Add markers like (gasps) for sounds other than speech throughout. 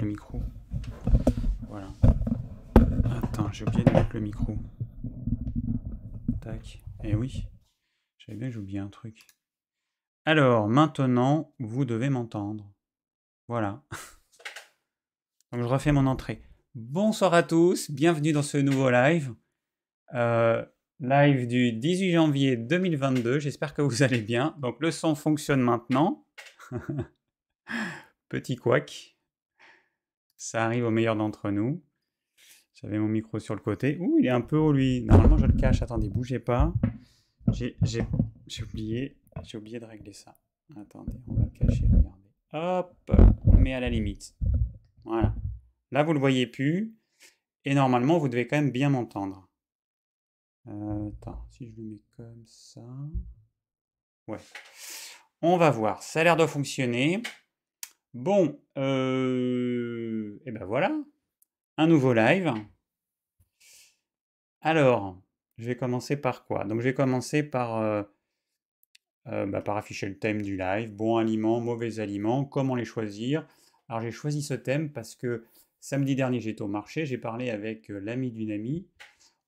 le micro. Voilà. Attends, j'ai oublié de mettre le micro. Tac. et eh oui. J'avais bien oublié un truc. Alors, maintenant, vous devez m'entendre. Voilà. (laughs) Donc, je refais mon entrée. Bonsoir à tous, bienvenue dans ce nouveau live. Euh, live du 18 janvier 2022, j'espère que vous allez bien. Donc, le son fonctionne maintenant. (laughs) Petit couac. Ça arrive au meilleur d'entre nous. J'avais mon micro sur le côté. Ouh, il est un peu haut lui. Normalement, je le cache. Attendez, bougez pas. J'ai oublié, oublié de régler ça. Attendez, on va le cacher. Regardez. Hop, on met à la limite. Voilà. Là, vous ne le voyez plus. Et normalement, vous devez quand même bien m'entendre. Euh, attends, si je le mets comme ça. Ouais. On va voir. Ça a l'air de fonctionner. Bon, euh, et eh ben voilà, un nouveau live. Alors, je vais commencer par quoi Donc, je vais commencer par, euh, euh, bah, par afficher le thème du live Bon aliments, mauvais aliments, comment les choisir. Alors, j'ai choisi ce thème parce que samedi dernier, j'étais au marché, j'ai parlé avec euh, l'ami d'une amie.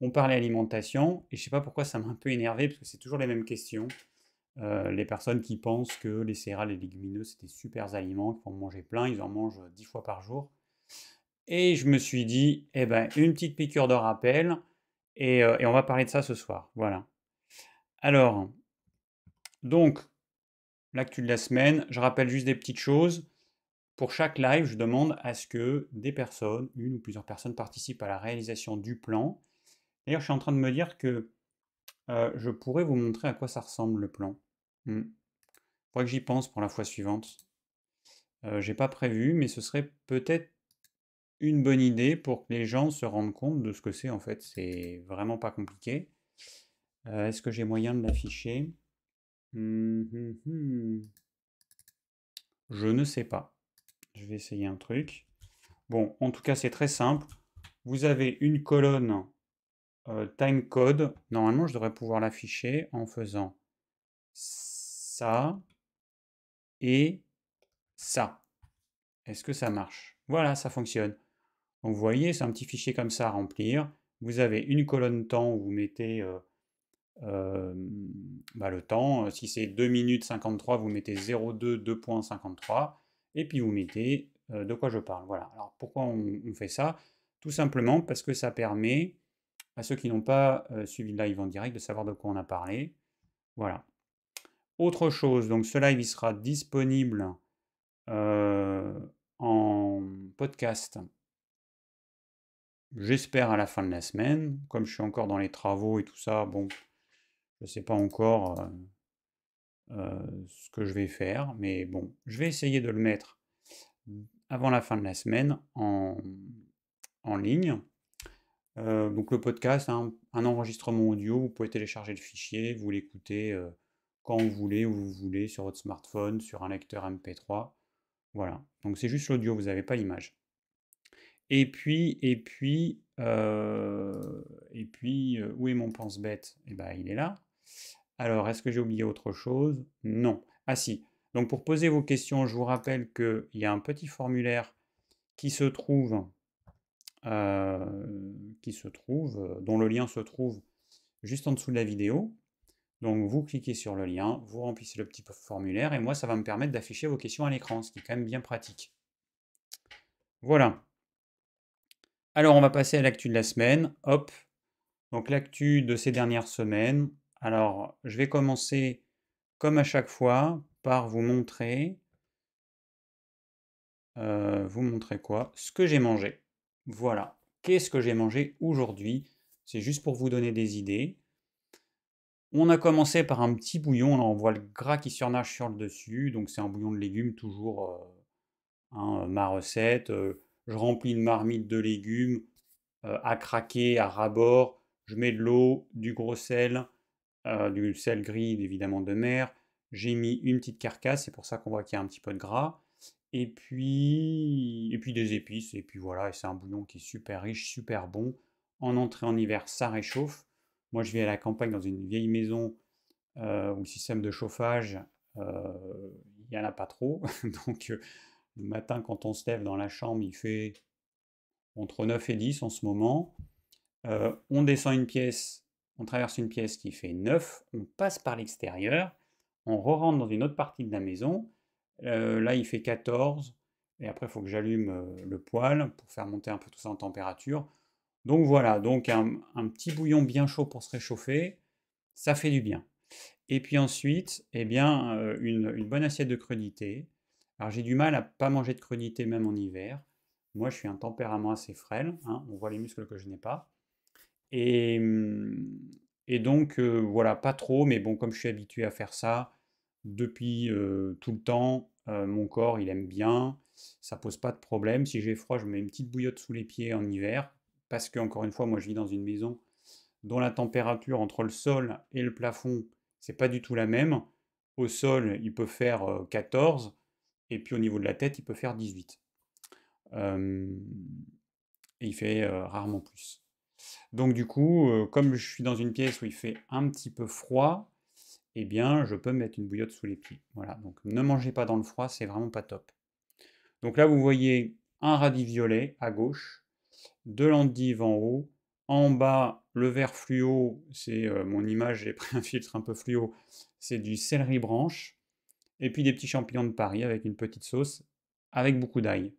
On parlait alimentation et je sais pas pourquoi ça m'a un peu énervé parce que c'est toujours les mêmes questions. Euh, les personnes qui pensent que les céréales et les légumineux, c'est des super aliments, qui faut manger plein, ils en mangent euh, dix fois par jour. Et je me suis dit, eh ben, une petite piqûre de rappel, et, euh, et on va parler de ça ce soir. Voilà. Alors, donc, l'actu de la semaine, je rappelle juste des petites choses. Pour chaque live, je demande à ce que des personnes, une ou plusieurs personnes, participent à la réalisation du plan. D'ailleurs, je suis en train de me dire que euh, je pourrais vous montrer à quoi ça ressemble le plan. Mmh. Il que j'y pense pour la fois suivante. Euh, j'ai pas prévu, mais ce serait peut-être une bonne idée pour que les gens se rendent compte de ce que c'est en fait. C'est vraiment pas compliqué. Euh, est-ce que j'ai moyen de l'afficher mmh, mmh, Je ne sais pas. Je vais essayer un truc. Bon, en tout cas, c'est très simple. Vous avez une colonne euh, timecode, normalement je devrais pouvoir l'afficher en faisant ça et ça. Est-ce que ça marche Voilà, ça fonctionne. vous voyez, c'est un petit fichier comme ça à remplir. Vous avez une colonne temps où vous mettez euh, euh, bah, le temps. Si c'est 2 minutes 53, vous mettez 02 2.53. Et puis vous mettez de quoi je parle. Voilà. Alors pourquoi on fait ça Tout simplement parce que ça permet à ceux qui n'ont pas euh, suivi le live en direct de savoir de quoi on a parlé. Voilà. Autre chose, donc ce live il sera disponible euh, en podcast, j'espère à la fin de la semaine. Comme je suis encore dans les travaux et tout ça, bon, je ne sais pas encore euh, ce que je vais faire, mais bon, je vais essayer de le mettre avant la fin de la semaine en, en ligne. Euh, donc le podcast, hein, un enregistrement audio, vous pouvez télécharger le fichier, vous l'écoutez euh, quand vous voulez, où vous voulez, sur votre smartphone, sur un lecteur MP3. Voilà, donc c'est juste l'audio, vous n'avez pas l'image. Et puis, et puis, euh, et puis, où est mon pense-bête Eh bien, il est là. Alors, est-ce que j'ai oublié autre chose Non. Ah si. Donc, pour poser vos questions, je vous rappelle qu'il y a un petit formulaire qui se trouve euh, qui se trouve, euh, dont le lien se trouve juste en dessous de la vidéo. Donc vous cliquez sur le lien, vous remplissez le petit formulaire et moi ça va me permettre d'afficher vos questions à l'écran, ce qui est quand même bien pratique. Voilà. Alors on va passer à l'actu de la semaine. Hop. Donc l'actu de ces dernières semaines. Alors je vais commencer comme à chaque fois par vous montrer. Euh, vous montrer quoi Ce que j'ai mangé. Voilà. Qu'est-ce que j'ai mangé aujourd'hui C'est juste pour vous donner des idées. On a commencé par un petit bouillon. on voit le gras qui surnage sur le dessus. Donc, c'est un bouillon de légumes, toujours euh, hein, euh, ma recette. Euh, je remplis une marmite de légumes à craquer, à rabord. Je mets de l'eau, du gros sel, du sel gris, évidemment, de mer. J'ai mis une petite carcasse. C'est pour ça qu'on voit qu'il y a un petit peu de gras et puis, et puis des épices, et puis voilà, c'est un bouillon qui est super riche, super bon. En entrée en hiver, ça réchauffe. Moi, je vis à la campagne dans une vieille maison euh, où le système de chauffage, euh, il n'y en a pas trop. (laughs) Donc, euh, le matin, quand on se lève dans la chambre, il fait entre 9 et 10 en ce moment. on descend une pièce, on traverse une pièce qui fait 9, on passe par l'extérieur, on re rentre dans une autre partie de la maison, euh, là, il fait 14. Et après, il faut que j'allume euh, le poêle pour faire monter un peu tout ça en température. Donc voilà, donc un, petit bouillon bien chaud pour se réchauffer, ça fait du bien. Et puis ensuite, eh bien, euh, une, bonne assiette de crudité. Alors j'ai du mal à pas manger de crudité même en hiver. Moi, je suis un tempérament assez frêle. Hein, on voit les muscles que je n'ai pas. Et, mm, donc, voilà, pas trop. Mais bon, comme je suis habitué à faire ça depuis tout le temps, euh, mon corps il aime bien, ça pose pas de problème. Si j'ai froid, je mets une petite bouillotte sous les pieds en hiver, parce que encore une fois, moi je vis dans une maison dont la température entre le sol et le plafond, c'est pas du tout la même. Au sol, il peut faire 14, euh, et puis au niveau de la tête, il peut faire 18. et il fait euh, rarement plus. Donc du coup, comme je suis dans une pièce où il fait un petit peu froid, eh bien, je peux mettre une bouillotte sous les plis. Voilà, donc ne mangez pas dans le froid, c'est vraiment pas top. Donc là, vous voyez un radis violet à gauche, de l'endive en haut, en bas, le vert fluo, c'est euh, mon image, j'ai pris (laughs) un filtre un peu fluo, c'est du céleri branche, et puis des petits champignons de Paris avec une petite sauce, avec beaucoup d'ail.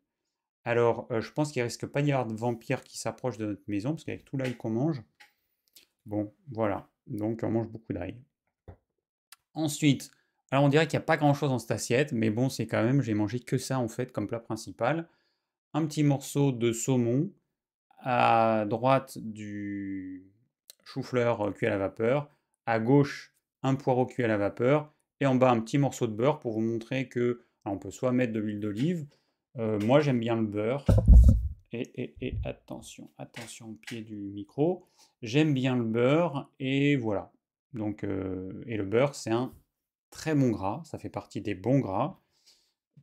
Alors, euh, je pense qu'il risque pas d'y avoir de vampires qui s'approchent de notre maison, parce qu'avec tout l'ail qu'on mange, bon, voilà, donc on mange beaucoup d'ail. Ensuite, alors on dirait qu'il n'y a pas grand-chose dans cette assiette, mais bon, c'est quand même, j'ai mangé que ça en fait comme plat principal. Un petit morceau de saumon à droite du chou-fleur euh, cuit à la vapeur, à gauche un poireau cuit à la vapeur, et en bas un petit morceau de beurre pour vous montrer que on peut soit mettre de l'huile d'olive, euh, moi j'aime bien le beurre, et, et, et attention, attention au pied du micro, j'aime bien le beurre, et voilà. Donc, euh, et le beurre, c'est un très bon gras, ça fait partie des bons gras.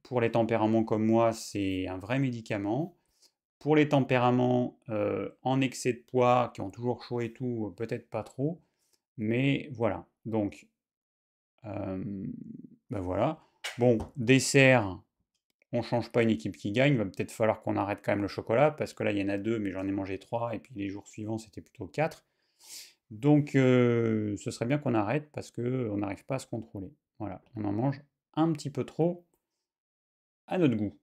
Pour les tempéraments comme moi, c'est un vrai médicament. Pour les tempéraments euh, en excès de poids, qui ont toujours chaud et tout, euh, peut-être pas trop. Mais voilà, donc, ben voilà. Bon, dessert, on ne change pas une équipe qui gagne, il va peut-être falloir qu'on arrête quand même le chocolat, parce que là, il y en a deux, mais j'en ai mangé trois, et puis les jours suivants, c'était plutôt quatre. Donc, ce serait bien qu'on arrête parce qu'on n'arrive pas à se contrôler. Voilà, on en mange un petit peu trop à notre goût.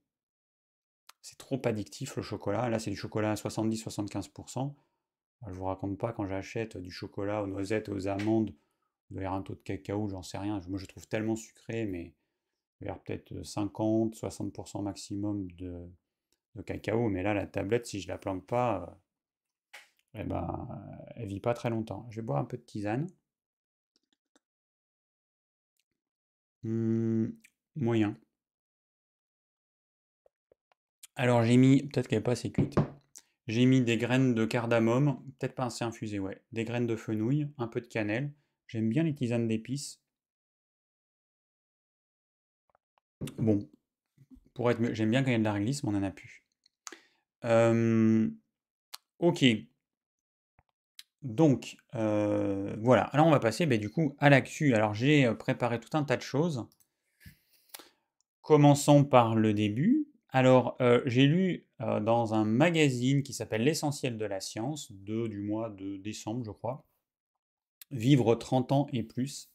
C'est trop addictif le chocolat. Là, c'est du chocolat à 70-75%. Bah, je ne vous raconte pas quand j'achète du chocolat aux noisettes, aux amandes, il un taux de cacao, j'en sais rien. Moi, je trouve tellement sucré, mais il peut-être 50, 60% maximum de, cacao. Mais là, la tablette, si je la plante pas, eh ben, euh, elle vit pas très longtemps. Je vais boire un peu de tisane. Mmh, moyen. Alors j'ai mis, peut-être qu'elle n'est pas assez cuite, j'ai mis des graines de cardamome, peut-être pas assez infusées, ouais, des graines de fenouil, un peu de cannelle. J'aime bien les tisanes d'épices. Bon, pour être j'aime bien quand il y a de la réglisse, mais on n'en a plus. ok, donc, euh, voilà. Alors, on va passer ben, du coup à l'actu. Alors, j'ai euh, préparé tout un tas de choses. Commençons par le début. Alors, euh, j'ai lu dans un magazine qui s'appelle L'essentiel de la science, du mois de décembre, je crois, Vivre 30 ans et plus.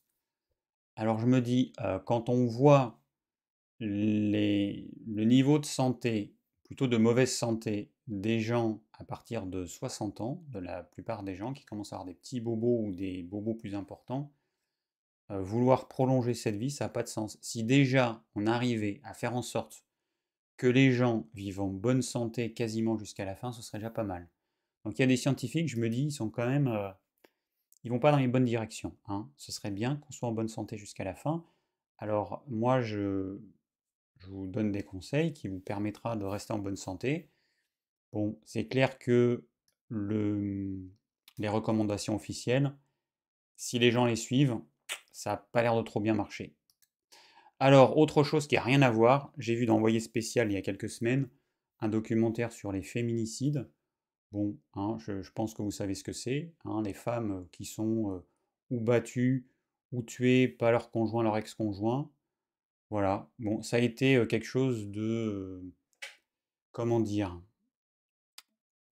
Alors, je me dis, quand on voit le niveau de santé, plutôt de mauvaise santé, des gens à partir de 60 ans de la plupart des gens qui commencent à avoir des petits bobos ou des bobos plus importants. Euh, vouloir prolonger cette vie, ça n'a pas de sens. Si déjà on arrivait à faire en sorte que les gens vivent en bonne santé quasiment jusqu'à la fin, ce serait déjà pas mal. Donc il y a des scientifiques, je me dis, ils sont quand même... Euh, ils vont pas dans les bonnes directions. Hein. Ce serait bien qu'on soit en bonne santé jusqu'à la fin. Alors moi, je vous donne des conseils qui vous permettra de rester en bonne santé. Bon, c'est clair que mmh, les recommandations officielles, si les gens les suivent, ça n'a pas l'air de trop bien marcher. Alors, autre chose qui n'a rien à voir, j'ai vu dans Envoyé spécial il y a quelques semaines un documentaire sur les féminicides. Bon, hein, je, pense que vous savez ce que c'est. Hein, les femmes qui sont ou battues ou tuées par leur conjoint, leur ex-conjoint. Voilà. Bon, ça a été quelque chose de. comment dire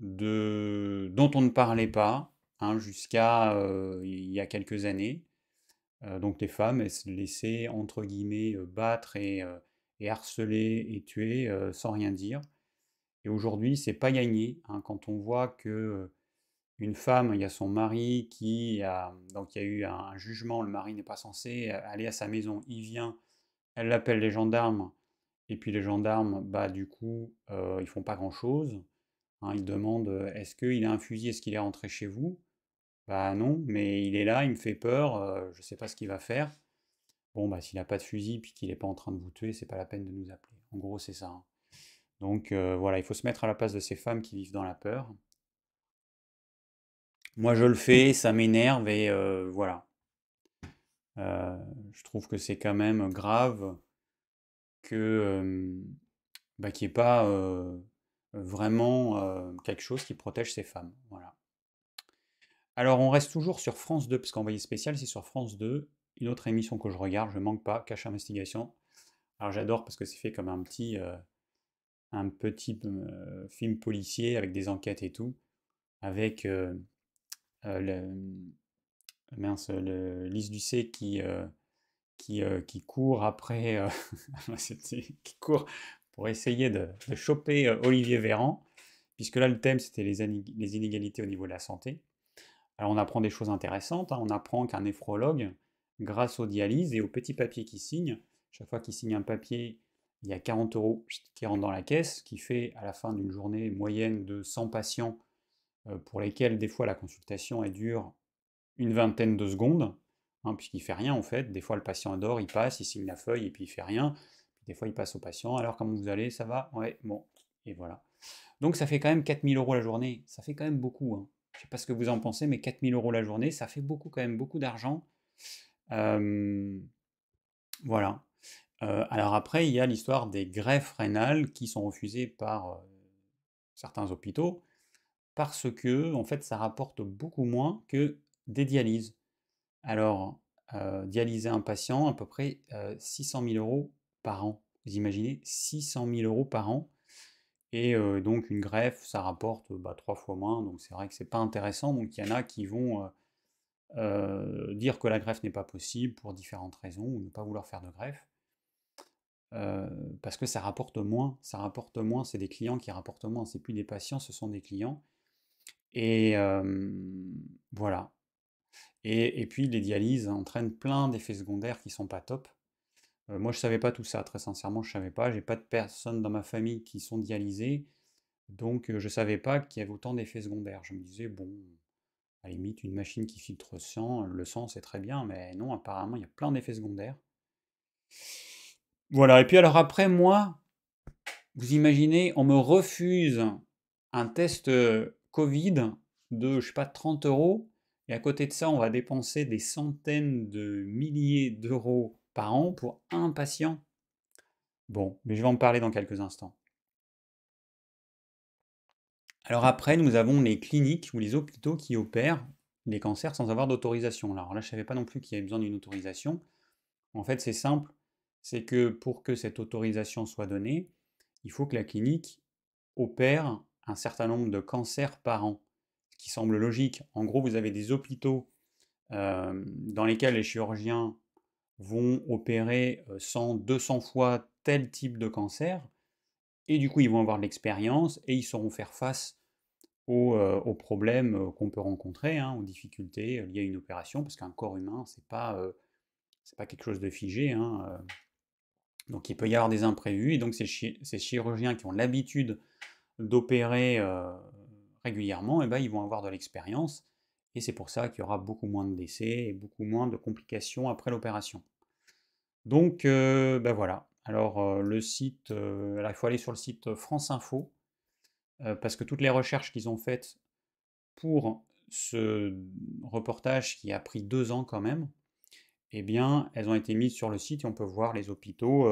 de, dont on ne parlait pas hein, jusqu'à euh, il y a quelques années. Euh, donc les femmes, elles se laissaient entre guillemets euh, battre et, harceler et tuer sans rien dire. Et aujourd'hui, c'est pas gagné hein. quand on voit que une femme, il y a son mari qui a donc il y a eu un, jugement, le mari n'est pas censé aller à sa maison, il vient, elle l'appelle les gendarmes et puis les gendarmes, bah du coup, ils font pas grand chose. Hein, il demande est-ce qu'il a un fusil, est-ce qu'il est rentré chez vous Bah non, mais il est là, il me fait peur, je ne sais pas ce qu'il va faire. Bon, bah s'il n'a pas de fusil puis qu'il n'est pas en train de vous tuer, c'est pas la peine de nous appeler. En gros, c'est ça. Hein. Donc voilà, il faut se mettre à la place de ces femmes qui vivent dans la peur. Moi, je le fais, ça m'énerve et voilà. je trouve que c'est quand même grave que bah, qu'il n'y ait pas vraiment quelque chose qui protège ces femmes. Voilà. Alors on reste toujours sur France 2, parce qu'envoyé spécial, c'est sur France 2, une autre émission que je regarde, je manque pas, Cache Investigation. Alors j'adore parce que c'est fait comme un petit, un petit film policier avec des enquêtes et tout, avec le, mmh, mince, le, qui... Qui, qui, court après, (laughs) qui court pour essayer de, choper euh, Olivier Véran, puisque là, le thème, c'était les, inégalités au niveau de la santé. Alors, on apprend des choses intéressantes. Hein. On apprend qu'un néphrologue, grâce aux dialyses et aux petits papiers qu'il signe, chaque fois qu'il signe un papier, il y a 40 euros qui rentrent dans la caisse, qui fait à la fin d'une journée moyenne de 100 patients, euh, pour lesquels des fois la consultation est dure une vingtaine de secondes, hein, puisqu'il fait rien en fait. Des fois le patient adore, il passe, il signe la feuille et puis il fait rien. Des fois, il passe au patient. Alors, comment vous allez Ça va Ouais, bon. Et voilà. Donc, ça fait quand même 4000 euros la journée. Ça fait quand même beaucoup. Hein. Je ne sais pas ce que vous en pensez, mais 4000 euros la journée, ça fait beaucoup quand même, beaucoup d'argent. voilà. Euh, alors après, il y a l'histoire des greffes rénales qui sont refusées par euh, certains hôpitaux parce que, en fait, ça rapporte beaucoup moins que des dialyses. Alors, euh, dialyser un patient, à peu près 600 000 euros par an. Vous imaginez 600 000 euros par an. Et euh, donc une greffe, ça rapporte bah, trois fois moins, donc c'est vrai que c'est pas intéressant. Donc il y en a qui vont euh, euh, dire que la greffe n'est pas possible pour différentes raisons, ou ne pas vouloir faire de greffe, parce que ça rapporte moins. Ça rapporte moins, c'est des clients qui rapportent moins, c'est plus des patients, ce sont des clients. Et voilà. Et, puis les dialyses entraînent plein d'effets secondaires qui sont pas top. Euh, moi, je ne savais pas tout ça, très sincèrement, je ne savais pas. J'ai pas de personnes dans ma famille qui sont dialysées. Donc, euh, je ne savais pas qu'il y avait autant d'effets secondaires. Je me disais, bon, à la limite, une machine qui filtre le sang, le sang, c'est très bien, mais non, apparemment, il y a plein d'effets secondaires. Voilà, et puis alors après, moi, vous imaginez, on me refuse un test euh, Covid de, je sais pas, 30 euros, et à côté de ça, on va dépenser des centaines de milliers d'euros par an pour un patient. Bon, mais je vais en parler dans quelques instants. Alors après, nous avons les cliniques ou les hôpitaux qui opèrent les cancers sans avoir d'autorisation. Alors là, je ne savais pas non plus qu'il y avait besoin d'une autorisation. En fait, c'est simple, c'est que pour que cette autorisation soit donnée, il faut que la clinique opère un certain nombre de cancers par an, ce qui semble logique. En gros, vous avez des hôpitaux euh, dans lesquels les chirurgiens vont opérer 100, euh, 200 fois tel type de cancer, et du coup ils vont avoir de l'expérience et ils sauront faire face aux, euh, problèmes euh, qu'on peut rencontrer, hein, aux difficultés liées à une opération, parce qu'un corps humain, ce n'est pas quelque chose de figé. Hein, donc il peut y avoir des imprévus, et donc ces, chirurgiens qui ont l'habitude d'opérer régulièrement, eh ben, ils vont avoir de l'expérience, et c'est pour ça qu'il y aura beaucoup moins de décès et beaucoup moins de complications après l'opération. Donc, euh, ben voilà. Alors, euh, le site, euh, il faut aller sur le site France Info, parce que toutes les recherches qu'ils ont faites pour ce reportage qui a pris deux ans quand même, eh bien, elles ont été mises sur le site et on peut voir les hôpitaux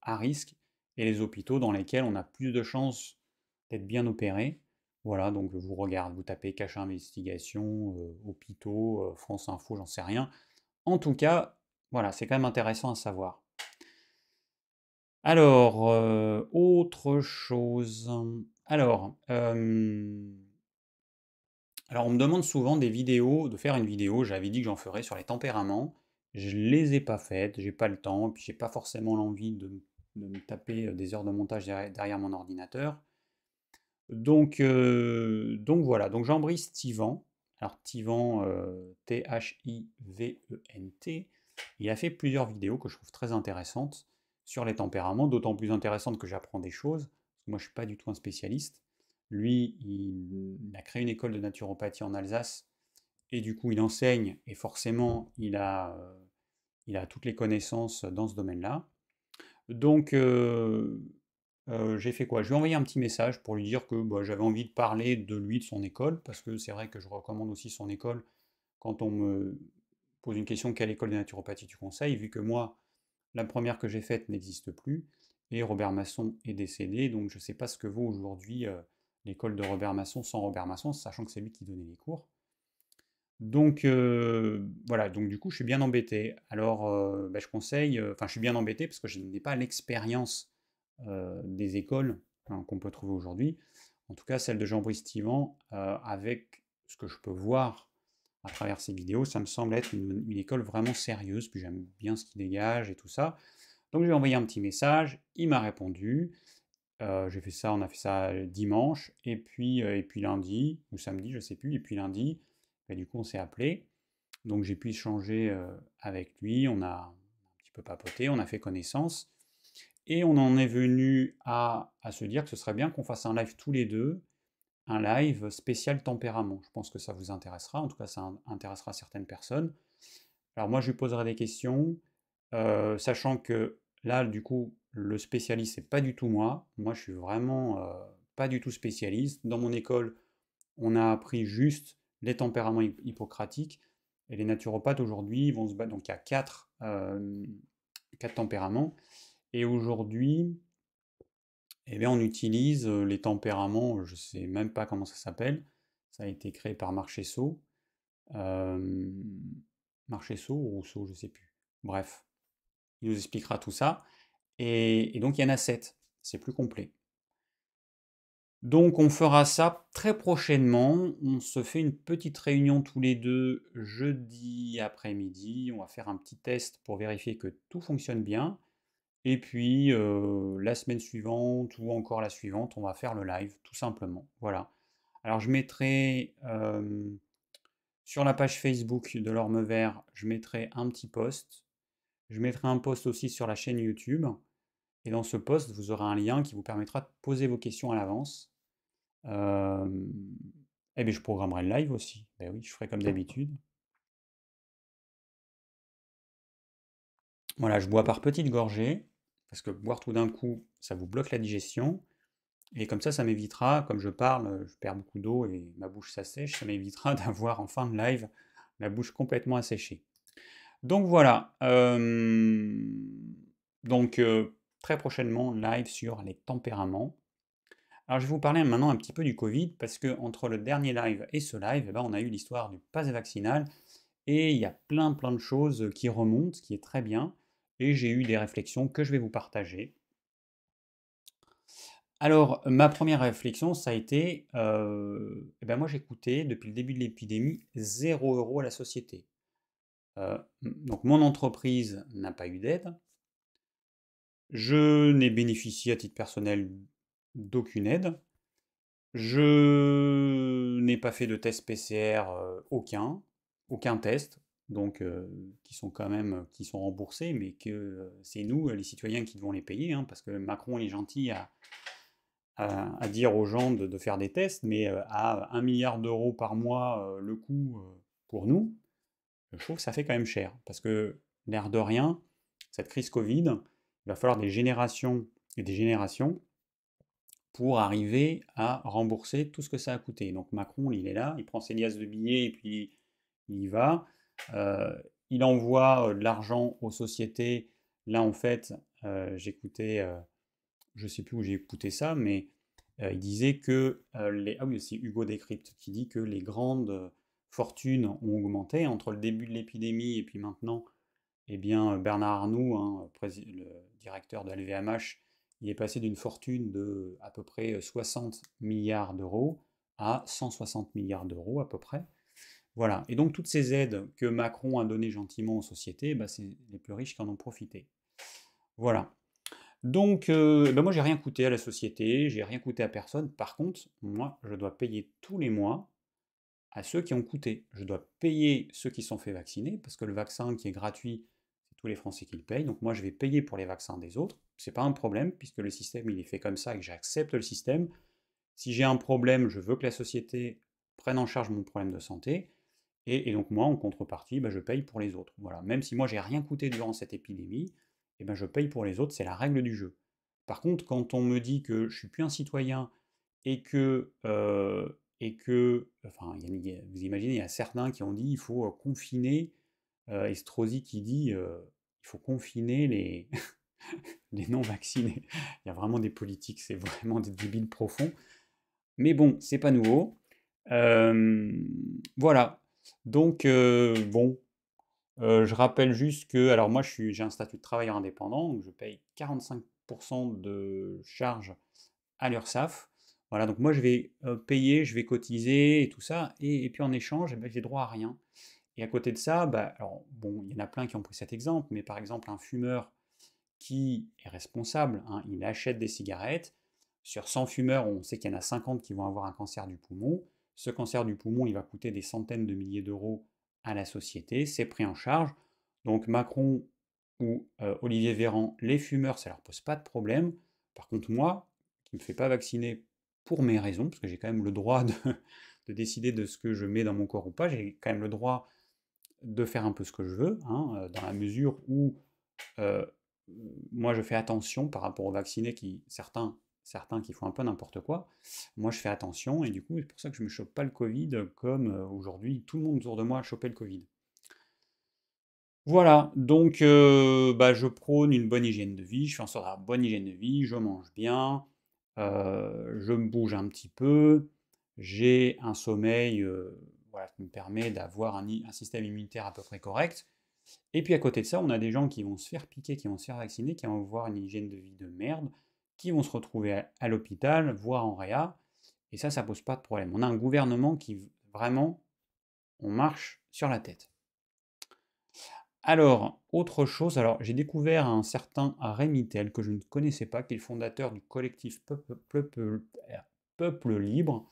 à risque et les hôpitaux dans lesquels on a plus de chances d'être bien opéré voilà, donc vous regardez, vous tapez cache investigation, euh, hôpitaux, euh, France Info, j'en sais rien. En tout cas, voilà, c'est quand même intéressant à savoir. Alors, euh, autre chose. Alors, alors, on me demande souvent des vidéos, de faire une vidéo. J'avais dit que j'en ferais sur les tempéraments. Je ne les ai pas faites, j'ai pas le temps, et puis j'ai pas forcément l'envie de, me taper des heures de montage derrière mon ordinateur. Donc, euh, donc voilà, donc Jean-Brice Tivan, alors Tivan, T-H-I-V-E-N-T, euh, e il a fait plusieurs vidéos que je trouve très intéressantes sur les tempéraments, d'autant plus intéressantes que j'apprends des choses. Moi, je ne suis pas du tout un spécialiste. Lui, il, a créé une école de naturopathie en Alsace et du coup, il enseigne et forcément, il a, euh, toutes les connaissances dans ce domaine-là. Donc, euh, j'ai fait quoi Je lui ai envoyé un petit message pour lui dire que bah, j'avais envie de parler de lui, de son école, parce que c'est vrai que je recommande aussi son école quand on me pose une question quelle école de naturopathie tu conseilles, vu que moi, la première que j'ai faite n'existe plus, et Robert Masson est décédé, donc je ne sais pas ce que vaut aujourd'hui euh, l'école de Robert Masson sans Robert Masson, sachant que c'est lui qui donnait les cours. Donc euh, voilà, donc du coup je suis bien embêté. Alors bah, je conseille, enfin je suis bien embêté parce que je n'ai pas l'expérience euh, des écoles hein, qu'on peut trouver aujourd'hui, en tout cas celle de Jean-Brice Tivan, euh, avec ce que je peux voir à travers ses vidéos, ça me semble être une, école vraiment sérieuse, puis j'aime bien ce qu'il dégage et tout ça. Donc je j'ai envoyé un petit message, il m'a répondu. Euh, j'ai fait ça, on a fait ça dimanche, et puis, et puis lundi, ou samedi, je sais plus, et puis lundi, et bah, du coup on s'est appelé. Donc j'ai pu échanger avec lui, on a un petit peu papoté, on a fait connaissance. Et on en est venu à, à se dire que ce serait bien qu'on fasse un live tous les deux, un live spécial tempérament. Je pense que ça vous intéressera, en tout cas ça intéressera certaines personnes. Alors moi je lui poserai des questions, euh, sachant que là du coup le spécialiste c'est pas du tout moi. Moi je suis vraiment euh, pas du tout spécialiste. Dans mon école on a appris juste les tempéraments hippocratiques et les naturopathes aujourd'hui vont se battre. Donc il y a quatre, euh, quatre tempéraments et aujourd'hui, eh bien, on utilise les tempéraments, je ne sais même pas comment ça s'appelle. Ça a été créé par Marchesso. Euh, ou Rousseau, je ne sais plus. Bref, il nous expliquera tout ça. Et, et donc, il y en a sept, C'est plus complet. Donc on fera ça très prochainement. On se fait une petite réunion tous les deux jeudi après-midi. On va faire un petit test pour vérifier que tout fonctionne bien. Et puis la semaine suivante ou encore la suivante, on va faire le live, tout simplement. Voilà. Alors je mettrai sur la page Facebook de l'Orme Vert, je mettrai un petit post. Je mettrai un post aussi sur la chaîne YouTube. Et dans ce post, vous aurez un lien qui vous permettra de poser vos questions à l'avance. Euh, eh bien, je programmerai le live aussi. Ben oui, je ferai comme d'habitude. Voilà, je bois par petites gorgées. Parce que boire tout d'un coup, ça vous bloque la digestion. Et comme ça, ça m'évitera, comme je parle, euh, je perds beaucoup d'eau et ma bouche s'assèche, ça m'évitera (laughs) d'avoir en fin de live la bouche complètement asséchée. Donc voilà. Euh, donc euh, très prochainement, live sur les tempéraments. Alors je vais vous parler maintenant un petit peu du Covid, parce que le dernier live et ce live, eh ben, on a eu l'histoire du pass vaccinal, et il y a plein plein de choses qui remontent, ce qui est très bien et j'ai eu des réflexions que je vais vous partager. Alors, ma première réflexion, ça a été, eh ben, moi j'ai coûté depuis le début de l'épidémie zéro euro à la société. donc mon entreprise n'a pas eu d'aide. Je n'ai bénéficié à titre personnel d'aucune aide. Je n'ai pas fait de test PCR, aucun, aucun test, donc euh, qui sont quand même euh, qui sont remboursés, mais que euh, c'est nous, les citoyens, qui devons les payer, hein, parce que Macron est gentil à, dire aux gens de, faire des tests, mais à 1 milliard d'euros par mois le coût pour nous, je trouve que ça fait quand même cher, parce que l'air de rien, cette crise Covid, il va falloir des générations et des générations pour arriver à rembourser tout ce que ça a coûté. Donc Macron, il est là, il prend ses liasses de billets et puis il y va. Euh, il envoie euh, de l'argent aux sociétés. Là, en fait, euh, j'écoutais, je ne sais plus où j'ai écouté ça, mais il disait que les. Ah oui, c'est Hugo Décrypte qui dit que les grandes fortunes ont augmenté entre le début de l'épidémie et puis maintenant. Eh bien, Bernard Arnoux hein, le directeur de LVMH, il est passé d'une fortune de à peu près 60 milliards d'euros à 160 milliards d'euros à peu près. Voilà. Et donc toutes ces aides que Macron a données gentiment aux sociétés, bah, c'est les plus riches qui en ont profité. Voilà. Donc, euh, bah, moi, j'ai rien coûté à la société, j'ai rien coûté à personne. Par contre, moi, je dois payer tous les mois à ceux qui ont coûté. Je dois payer ceux qui sont fait vacciner, parce que le vaccin qui est gratuit, c'est tous les Français qui le payent. Donc, moi, je vais payer pour les vaccins des autres. ce n'est pas un problème, puisque le système, il est fait comme ça et que j'accepte le système. Si j'ai un problème, je veux que la société prenne en charge mon problème de santé. Et, donc moi, en contrepartie, ben, je paye pour les autres. Voilà. Même si moi, j'ai rien coûté durant cette épidémie, eh ben, je paye pour les autres, c'est la règle du jeu. Par contre, quand on me dit que je suis plus un citoyen et que, euh, et que enfin, vous imaginez, il y a certains qui ont dit il faut euh, confiner, euh, qui dit euh, il faut confiner les, (laughs) les non-vaccinés. Il y a vraiment des politiques, c'est vraiment des débiles profonds. Mais bon, c'est pas nouveau. voilà, donc, bon, je rappelle juste que, alors moi, j'ai un statut de travailleur indépendant, donc je paye 45% de charges à l'URSSAF. Voilà, donc moi, je vais payer, je vais cotiser et tout ça, et, puis en échange, eh ben, j'ai droit à rien. Et à côté de ça, bah, alors, bon, il y en a plein qui ont pris cet exemple, mais par exemple, un fumeur qui est responsable, hein, il achète des cigarettes, sur 100 fumeurs, on sait qu'il y en a 50 qui vont avoir un cancer du poumon, ce cancer du poumon, il va coûter des centaines de milliers d'euros à la société, c'est pris en charge. Donc Macron ou euh, Olivier Véran, les fumeurs, ça leur pose pas de problème. Par contre, moi, je ne me fais pas vacciner pour mes raisons, parce que j'ai quand même le droit de, décider de ce que je mets dans mon corps ou pas, j'ai quand même le droit de faire un peu ce que je veux, hein, euh, dans la mesure où euh, moi je fais attention par rapport aux vaccinés qui, certains, certains qui font un peu n'importe quoi. Moi, je fais attention et du coup, c'est pour ça que je ne me chope pas le Covid comme euh, aujourd'hui tout le monde autour de moi a chopé le Covid. Voilà, donc euh, bah, je prône une bonne hygiène de vie, je fais en sorte d'avoir une bonne hygiène de vie, je mange bien, euh, je me bouge un petit peu, j'ai un sommeil voilà, qui me permet d'avoir un, un système immunitaire à peu près correct. Et puis à côté de ça, on a des gens qui vont se faire piquer, qui vont se faire vacciner, qui vont avoir une hygiène de vie de merde, qui vont se retrouver à l'hôpital, voire en réa. Et ça, ça pose pas de problème. On a un gouvernement qui vraiment, on marche sur la tête. Alors, autre chose, alors j'ai découvert un certain Rémy Tel que je ne connaissais pas, qui est le fondateur du collectif Peuple, Libre.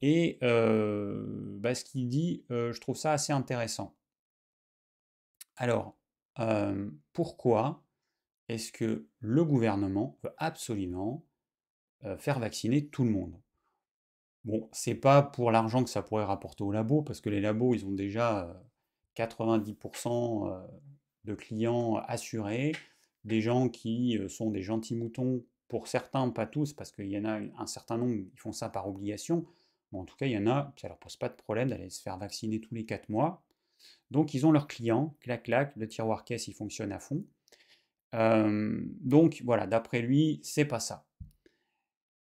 Et euh, bah, ce qu'il dit, euh, je trouve ça assez intéressant. Alors, euh, pourquoi est-ce que le gouvernement veut absolument euh, faire vacciner tout le monde Bon, c'est pas pour l'argent que ça pourrait rapporter aux labos, parce que les labos, ils ont déjà 90% euh, euh, de clients assurés, des gens qui sont des gentils moutons, pour certains, pas tous, parce qu'il y en a un certain nombre, ils font ça par obligation, mais en tout cas, il y en a, ça leur pose pas de problème d'aller se faire vacciner tous les 4 mois. Donc, ils ont leurs clients, clac-clac, le tiroir caisse, il fonctionne à fond donc voilà, d'après lui, c'est pas ça.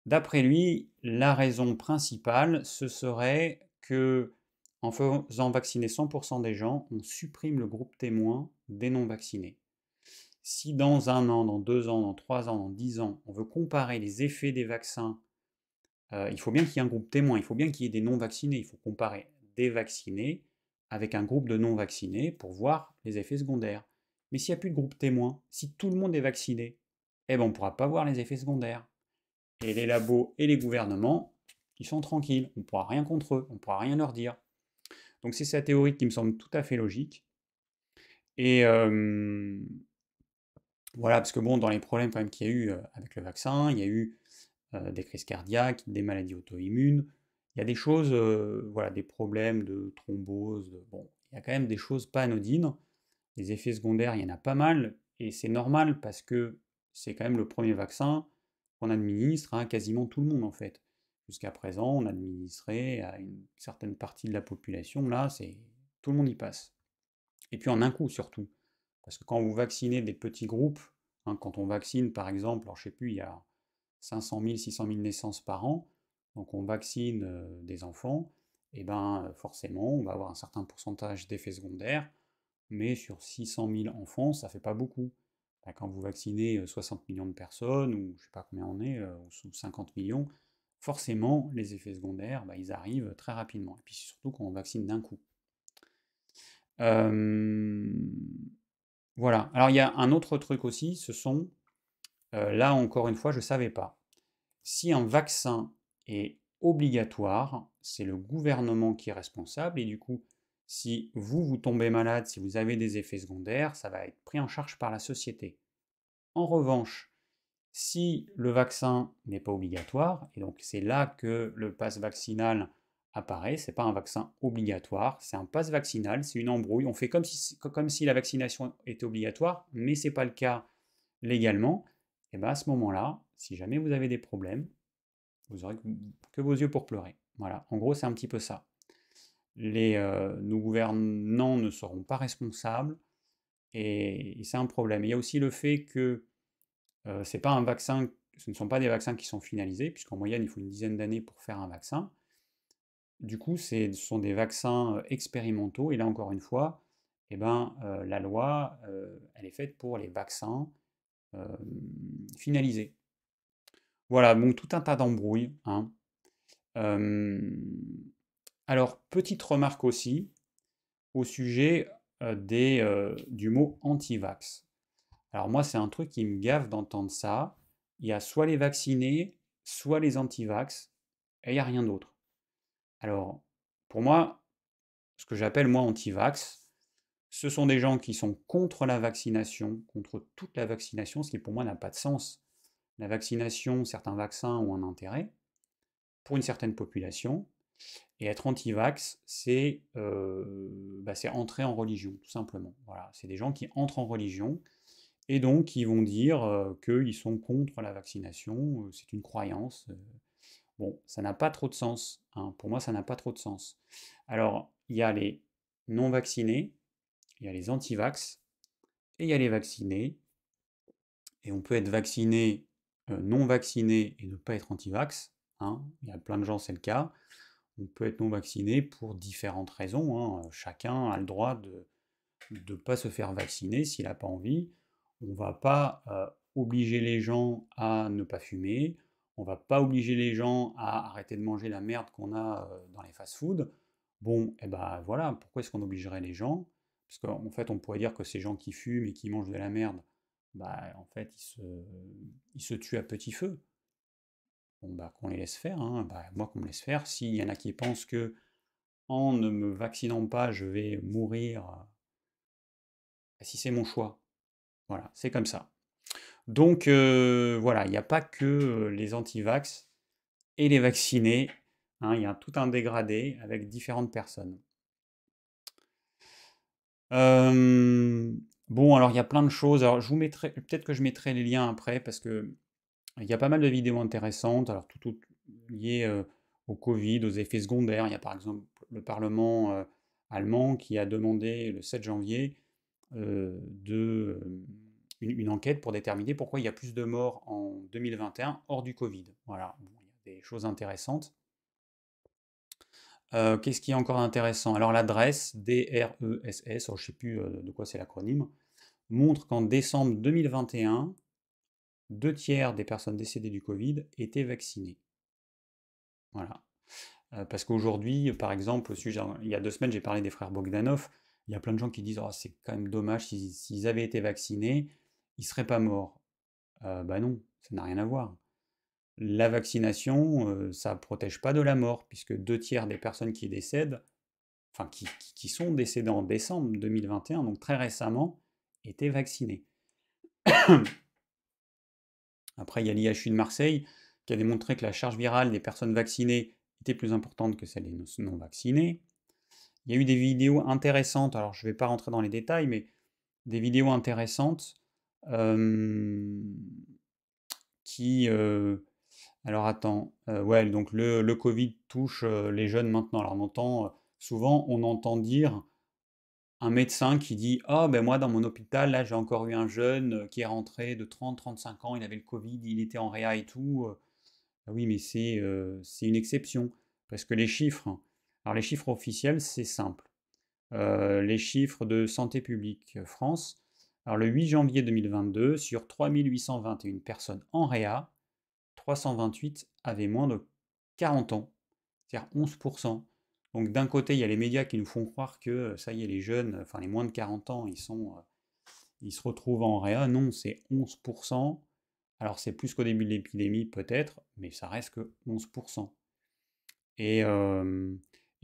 D'après lui, la raison principale, ce serait que en faisant vacciner 100% des gens, on supprime le groupe témoin des non vaccinés. Si dans un an, dans deux ans, dans trois ans, dans dix ans, on veut comparer les effets des vaccins, il faut bien qu'il y ait un groupe témoin, il faut bien qu'il y ait des non vaccinés, il faut comparer des vaccinés avec un groupe de non vaccinés pour voir les effets secondaires. Mais s'il n'y a plus de groupe témoin, si tout le monde est vacciné, eh ben on ne pourra pas voir les effets secondaires. Et les labos et les gouvernements, ils sont tranquilles, on ne pourra rien contre eux, on ne pourra rien leur dire. Donc c'est sa théorie qui me semble tout à fait logique. Et voilà, parce que bon, dans les problèmes quand qu'il y a eu euh, avec le vaccin, il y a eu euh, des crises cardiaques, des maladies auto-immunes, il y a des choses, euh, voilà, des problèmes de thrombose, bon, il y a quand même des choses pas anodines. Les effets secondaires, il y en a pas mal, et c'est normal parce que c'est quand même le premier vaccin qu'on administre à quasiment tout le monde en fait. Jusqu'à présent, on administrait à une certaine partie de la population, là, c'est tout le monde y passe. Et puis en un coup surtout. Parce que quand vous vaccinez des petits groupes, hein, quand on vaccine par exemple, alors je sais plus, il y a 500 000, 600 000 naissances par an, donc on vaccine euh, des enfants, et eh ben forcément on va avoir un certain pourcentage d'effets secondaires mais sur 600 000 enfants, ça fait pas beaucoup. Bah, quand vous vaccinez 60 millions de personnes, ou je sais pas combien on est, ou 50 millions, forcément, les effets secondaires, bah, ils arrivent très rapidement. Et puis surtout quand on vaccine d'un coup. Voilà. Alors il y a un autre truc aussi, ce sont, là encore une fois, je ne savais pas. Si un vaccin est obligatoire, c'est le gouvernement qui est responsable, et du coup, si vous, vous tombez malade, si vous avez des effets secondaires, ça va être pris en charge par la société. En revanche, si le vaccin n'est pas obligatoire, et donc c'est là que le passe vaccinal apparaît, ce n'est pas un vaccin obligatoire, c'est un passe vaccinal, c'est une embrouille, on fait comme si, la vaccination était obligatoire, mais ce n'est pas le cas légalement, et eh bien à ce moment-là, si jamais vous avez des problèmes, vous aurez que vos yeux pour pleurer. Voilà, en gros c'est un petit peu ça les, euh, nos gouvernants ne seront pas responsables, et, c'est un problème. il y a aussi le fait que euh, c'est pas un vaccin, ce ne sont pas des vaccins qui sont finalisés, puisqu'en moyenne, il faut une dizaine d'années pour faire un vaccin. Du coup, ce sont des vaccins euh, expérimentaux, et là encore une fois, eh ben, la loi, elle est faite pour les vaccins finalisés. Voilà, donc tout un tas d'embrouilles. Hein. Alors, petite remarque aussi au sujet des, du mot anti-vax. Alors moi, c'est un truc qui me gave d'entendre ça. Il y a soit les vaccinés, soit les anti-vax, et il n'y a rien d'autre. Alors, pour moi, ce que j'appelle moi anti-vax, ce sont des gens qui sont contre la vaccination, contre toute la vaccination, ce qui pour moi n'a pas de sens. La vaccination, certains vaccins ont un intérêt pour une certaine population, et être anti-vax, euh, bah, c'est entrer en religion, tout simplement. Voilà, c'est des gens qui entrent en religion et donc ils vont dire que euh, qu'ils sont contre la vaccination, euh, c'est une croyance. bon, ça n'a pas trop de sens. Hein. Pour moi, ça n'a pas trop de sens. Alors, il y a les non-vaccinés, il y a les anti-vax, et il y a les vaccinés. Et on peut être vacciné, non-vacciné et ne pas être anti-vax. Hein. Il y a plein de gens, c'est le cas on peut être non vacciné pour différentes raisons. Hein. Chacun a le droit de ne pas se faire vacciner s'il n'a pas envie. On ne va pas euh, obliger les gens à ne pas fumer. On ne va pas obliger les gens à arrêter de manger la merde qu'on a euh, dans les fast-foods. Bon, et eh ben voilà, pourquoi est-ce qu'on obligerait les gens Parce qu'en fait, on pourrait dire que ces gens qui fument et qui mangent de la merde, bah, en fait, ils se tuent à petit feu bon, bah, qu'on les laisse faire. Hein. Bah, moi, qu'on me laisse faire. S'il y en a qui pensent que en ne me vaccinant pas, je vais mourir, bah, si c'est mon choix. Voilà, c'est comme ça. Donc euh, voilà, il n'y a pas que euh, les anti-vax et les vaccinés. Hein. Il y a tout un dégradé avec différentes personnes. bon, alors il y a plein de choses. Alors je vous mettrai, peut-être que je mettrai les liens après parce que il y a pas mal de vidéos intéressantes, alors tout, tout liées au Covid, aux effets secondaires. Il y a par exemple le Parlement allemand qui a demandé le 7 janvier une, enquête pour déterminer pourquoi il y a plus de morts en 2021 hors du Covid. Voilà, il y a des choses intéressantes. Qu'est-ce qui est encore intéressant Alors l'adresse DRESS, je ne sais plus de quoi c'est l'acronyme, montre qu'en décembre 2021, deux tiers des personnes décédées du Covid étaient vaccinées. Voilà. Euh, parce qu'aujourd'hui, par exemple, au sujet, il y a deux semaines, j'ai parlé des frères Bogdanov. Il y a plein de gens qui disent oh, c'est quand même dommage, s'ils avaient été vaccinés, ils ne seraient pas morts. Euh, bah non, ça n'a rien à voir. La vaccination, euh, ça ne protège pas de la mort, puisque deux tiers des personnes qui décèdent, enfin qui, qui sont décédées en décembre 2021, donc très récemment, étaient vaccinées. Après, il y a l'IHU de Marseille qui a démontré que la charge virale des personnes vaccinées était plus importante que celle des non vaccinées. Il y a eu des vidéos intéressantes, alors je ne vais pas rentrer dans les détails, mais des vidéos intéressantes euh, qui... Euh, alors attends, euh, ouais, donc le, le Covid touche les jeunes maintenant. Alors on entend, souvent on entend dire un médecin qui dit oh, ben moi, dans mon hôpital, là, j'ai encore eu un jeune euh, qui est rentré de 30-35 ans, il avait le Covid, il était en réa et tout. Euh. Ah oui, mais euh, c'est une exception. Parce que les chiffres, hein. alors les chiffres officiels, c'est simple. les chiffres de Santé publique France, alors le 8 janvier 2022, sur 3821 personnes en réa, 328 avaient moins de 40 ans, c'est-à-dire 11%. Donc d'un côté, il y a les médias qui nous font croire que euh, ça y est, les jeunes, euh, enfin les moins de 40 ans, ils, sont, euh, ils se retrouvent en réa. Non, c'est 11%. Alors c'est plus qu'au début de l'épidémie peut-être, mais ça reste que 11%. Et,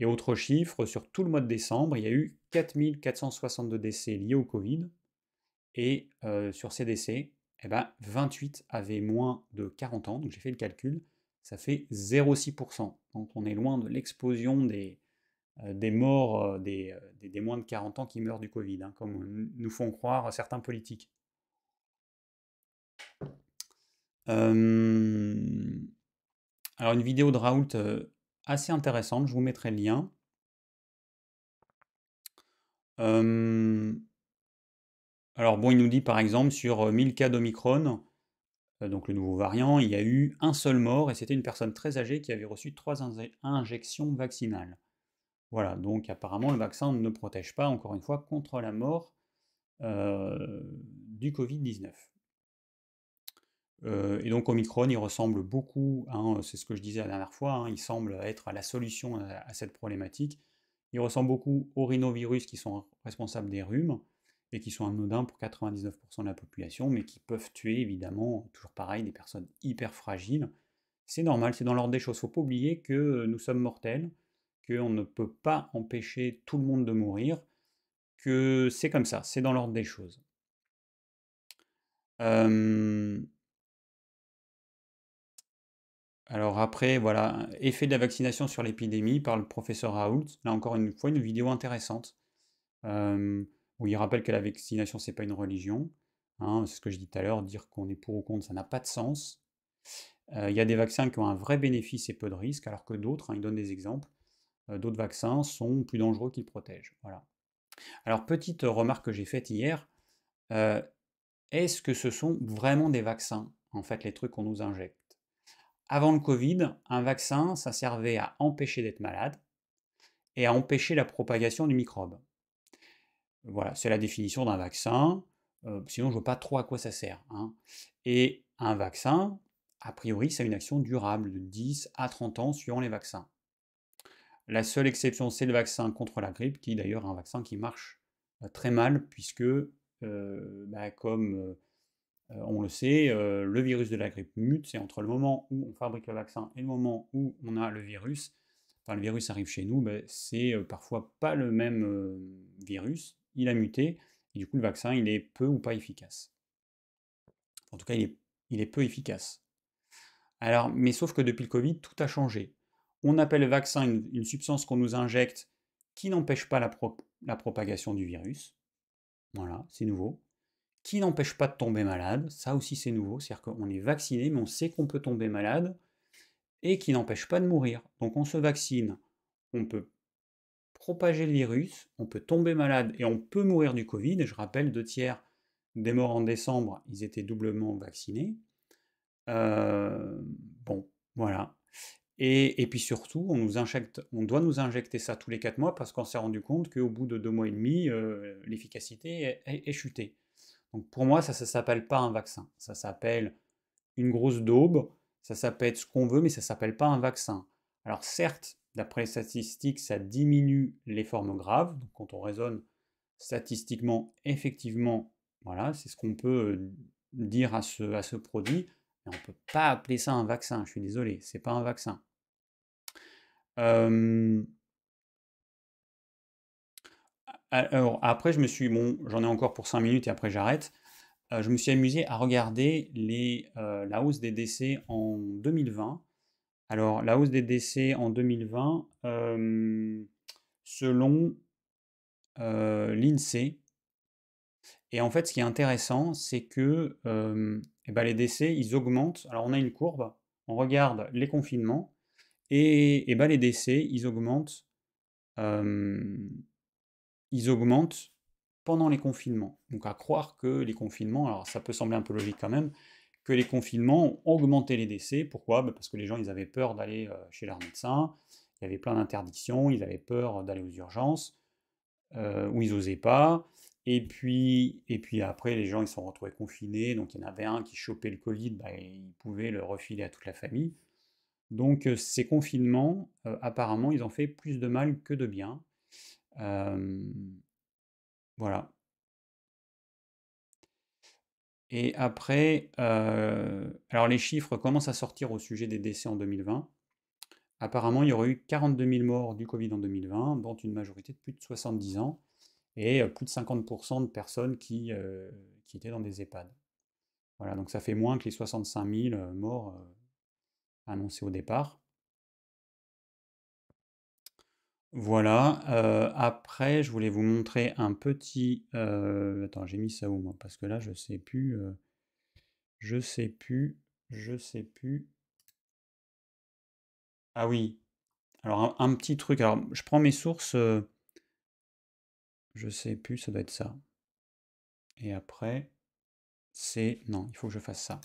autre chiffre, sur tout le mois de décembre, il y a eu 4462 décès liés au Covid. Et sur ces décès, eh ben, 28 avaient moins de 40 ans, donc j'ai fait le calcul, ça fait 0,6%. Donc on est loin de l'explosion des, euh, morts euh, euh, des, moins de 40 ans qui meurent du Covid, hein, comme nous font croire certains politiques. alors une vidéo de Raoult assez intéressante, je vous mettrai le lien. alors bon, il nous dit par exemple sur 1000 cas d'Omicron, euh, donc le nouveau variant, il y a eu un seul mort et c'était une personne très âgée qui avait reçu trois injections vaccinales. Voilà, donc apparemment le vaccin ne protège pas, encore une fois, contre la mort euh, du Covid-19. Euh, et donc Omicron, il ressemble beaucoup, hein, c'est ce que je disais la dernière fois, hein, il semble être la solution à, cette problématique. Il ressemble beaucoup aux rhinovirus qui sont responsables des rhumes et qui sont anodins pour 99% de la population, mais qui peuvent tuer évidemment, toujours pareil, des personnes hyper fragiles. C'est normal, c'est dans l'ordre des choses. Faut pas oublier que nous sommes mortels, qu'on ne peut pas empêcher tout le monde de mourir, que c'est comme ça, c'est dans l'ordre des choses. Alors après, voilà, effet de la vaccination sur l'épidémie par le professeur Raoult. Là encore une fois, une vidéo intéressante il rappelle que la vaccination, c'est pas une religion. Hein, c'est ce que je dis tout à l'heure, dire qu'on est pour ou contre, ça n'a pas de sens. Euh, il y a des vaccins qui ont un vrai bénéfice et peu de risques, alors que d'autres, hein, il donne des exemples, euh, d'autres vaccins sont plus dangereux qu'ils protègent. Voilà. Alors, petite remarque que j'ai faite hier, euh, est-ce que ce sont vraiment des vaccins, en fait, les trucs qu'on nous injecte Avant le Covid, un vaccin, ça servait à empêcher d'être malade et à empêcher la propagation du microbe. Voilà, c'est la définition d'un vaccin. Euh, sinon, je ne vois pas trop à quoi ça sert. Hein. Et un vaccin, a priori, c'est une action durable de 10 à 30 ans suivant les vaccins. La seule exception, c'est le vaccin contre la grippe, qui d'ailleurs est un vaccin qui marche euh, très mal, puisque, euh, bah, comme on le sait, le virus de la grippe mute, c'est entre le moment où on fabrique le vaccin et le moment où on a le virus, enfin le virus arrive chez nous, mais ben, c'est parfois pas le même virus, il a muté, et du coup le vaccin, il est peu ou pas efficace. En tout cas, il est, peu efficace. Alors, mais sauf que depuis le Covid, tout a changé. On appelle vaccin une, substance qu'on nous injecte qui n'empêche pas la, la propagation du virus. Voilà, c'est nouveau. Qui n'empêche pas de tomber malade, ça aussi c'est nouveau, c'est-à-dire qu'on est vacciné, mais on sait qu'on peut tomber malade, et qui n'empêche pas de mourir. Donc on se vaccine, on peut propager le virus, on peut tomber malade et on peut mourir du Covid. Je rappelle, deux tiers des morts en décembre, ils étaient doublement vaccinés. Euh, bon, voilà. Et, puis surtout, on, nous injecte, on doit nous injecter ça tous les quatre mois parce qu'on s'est rendu compte qu'au bout de deux mois et demi, euh, l'efficacité est, chutée. Donc pour moi, ça ne s'appelle pas un vaccin. Ça s'appelle une grosse daube, ça s'appelle ce qu'on veut, mais ça ne s'appelle pas un vaccin. Alors certes, D'après les statistiques, ça diminue les formes graves. Donc, quand on raisonne statistiquement, effectivement, voilà, c'est ce qu'on peut euh, dire à ce, à ce produit. on ne peut pas appeler ça un vaccin, je suis désolé, ce n'est pas un vaccin. Euh, alors, après, je me suis, bon, j'en ai encore pour 5 minutes et après j'arrête. Euh, je me suis amusé à regarder les, la hausse des décès en 2020 alors, la hausse des décès en 2020, euh, selon euh, l'INSEE, et en fait, ce qui est intéressant, c'est que euh, eh ben, les décès, ils augmentent. Alors, on a une courbe, on regarde les confinements, et, eh ben, les décès, ils augmentent, ils augmentent pendant les confinements. Donc, à croire que les confinements, alors ça peut sembler un peu logique quand même, que les confinements ont augmenté les décès. Pourquoi bah, Parce que les gens, ils avaient peur d'aller euh, chez leur médecin, il y avait plein d'interdictions, ils avaient peur d'aller aux urgences, euh, où ils n'osaient pas. Et puis, et puis après, les gens, ils se sont retrouvés confinés, donc il y en avait un qui chopait le Covid, ben il pouvait le refiler à toute la famille. Donc euh, ces confinements, apparemment, ils ont fait plus de mal que de bien. voilà, et après, euh, alors les chiffres commencent à sortir au sujet des décès en 2020. Apparemment, il y aurait eu 42 000 morts du Covid en 2020, dont une majorité de plus de 70 ans, et euh, plus de 50% de personnes euh, qui, étaient dans des EHPAD. Voilà, donc ça fait moins que les 65 000 morts annoncés au départ. Voilà, euh, après, je voulais vous montrer un petit... Euh, attends, j'ai mis ça où, moi Parce que là, je sais plus... Euh, je sais plus... Je sais plus... Ah oui. Alors, un, petit truc. Alors, je prends mes sources... je sais plus, ça doit être ça. Et après, c'est... Non, il faut que je fasse ça.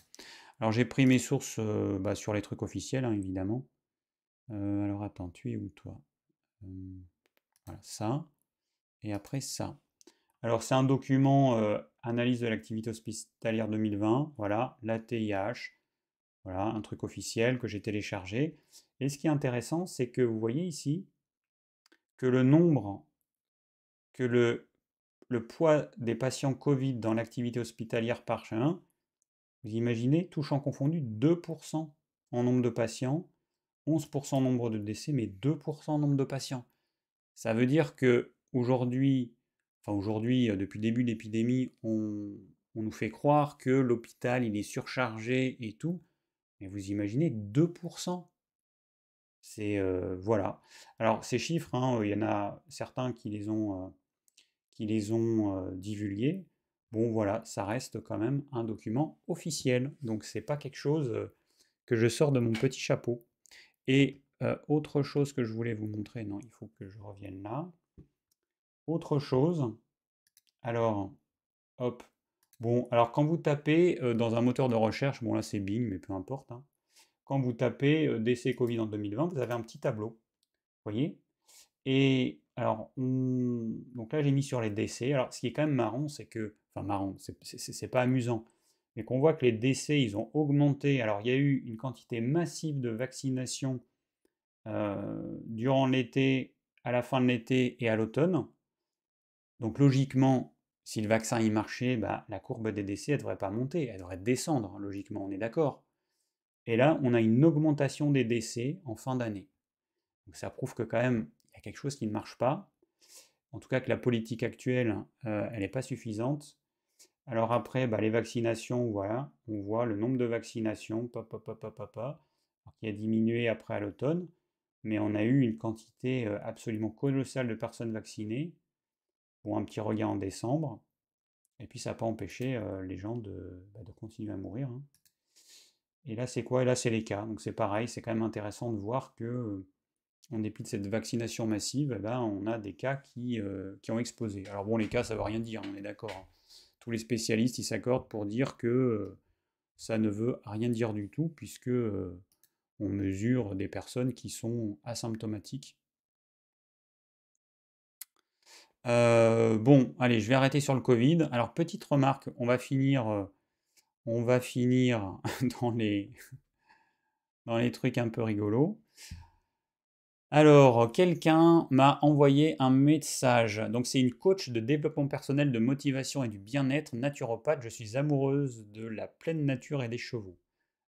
Alors, j'ai pris mes sources bah, sur les trucs officiels, hein, évidemment. alors, attends, tu es où, toi voilà, ça. Et après ça. Alors c'est un document analyse de l'activité hospitalière 2020, voilà, la voilà, un truc officiel que j'ai téléchargé. Et ce qui est intéressant, c'est que vous voyez ici que le nombre, que le, poids des patients Covid dans l'activité hospitalière par chien, vous imaginez, touchant confondu, 2% en nombre de patients 11% nombre de décès, mais 2% nombre de patients. Ça veut dire que aujourd'hui, enfin aujourd'hui, euh, depuis le début de l'épidémie, on, nous fait croire que l'hôpital il est surchargé et tout. Mais vous imaginez 2%. C'est euh, voilà. Alors ces chiffres, hein, il y en a certains qui les ont, euh, qui les ont divulgués. Bon voilà, ça reste quand même un document officiel, donc c'est pas quelque chose que je sors de mon petit chapeau. Et autre chose que je voulais vous montrer, non, il faut que je revienne là. Autre chose, alors, hop, bon, alors quand vous tapez dans un moteur de recherche, bon là c'est Bing, mais peu importe, hein. quand vous tapez décès Covid en 2020, vous avez un petit tableau, voyez Et alors, donc là j'ai mis sur les décès, alors ce qui est quand même marrant, c'est que, enfin marrant, c'est pas amusant, et qu'on voit que les décès, ils ont augmenté. Alors, il y a eu une quantité massive de vaccinations euh, durant l'été, à la fin de l'été et à l'automne. Donc, logiquement, si le vaccin y marchait, bah, la courbe des décès, elle ne devrait pas monter, elle devrait descendre, logiquement, on est d'accord. Et là, on a une augmentation des décès en fin d'année. Donc, ça prouve que quand même, il y a quelque chose qui ne marche pas. En tout cas, que la politique actuelle, euh, elle n'est pas suffisante alors après, bah, les vaccinations, voilà, on voit le nombre de vaccinations, papa, qui a diminué après à l'automne, mais on a eu une quantité euh, absolument colossale de personnes vaccinées pour un petit regain en décembre. Et puis ça n'a pas empêché euh, les gens bah, de, continuer à mourir. Hein. Et là, c'est quoi Et là, c'est les cas. Donc c'est pareil, c'est quand même intéressant de voir que, euh, en dépit de cette vaccination massive, eh ben, on a des cas qui, qui ont explosé. Alors bon, les cas, ça ne veut rien dire, on est d'accord. Hein les spécialistes, s'accordent pour dire que euh, ça ne veut rien dire du tout, puisque euh, on mesure des personnes qui sont asymptomatiques. Euh, bon, allez, je vais arrêter sur le Covid. Alors, petite remarque, on va finir, on va finir (laughs) dans les, (laughs) dans les trucs un peu rigolos. Alors, quelqu'un m'a envoyé un message. Donc, c'est une coach de développement personnel, de motivation et du bien-être, naturopathe. Je suis amoureuse de la pleine nature et des chevaux.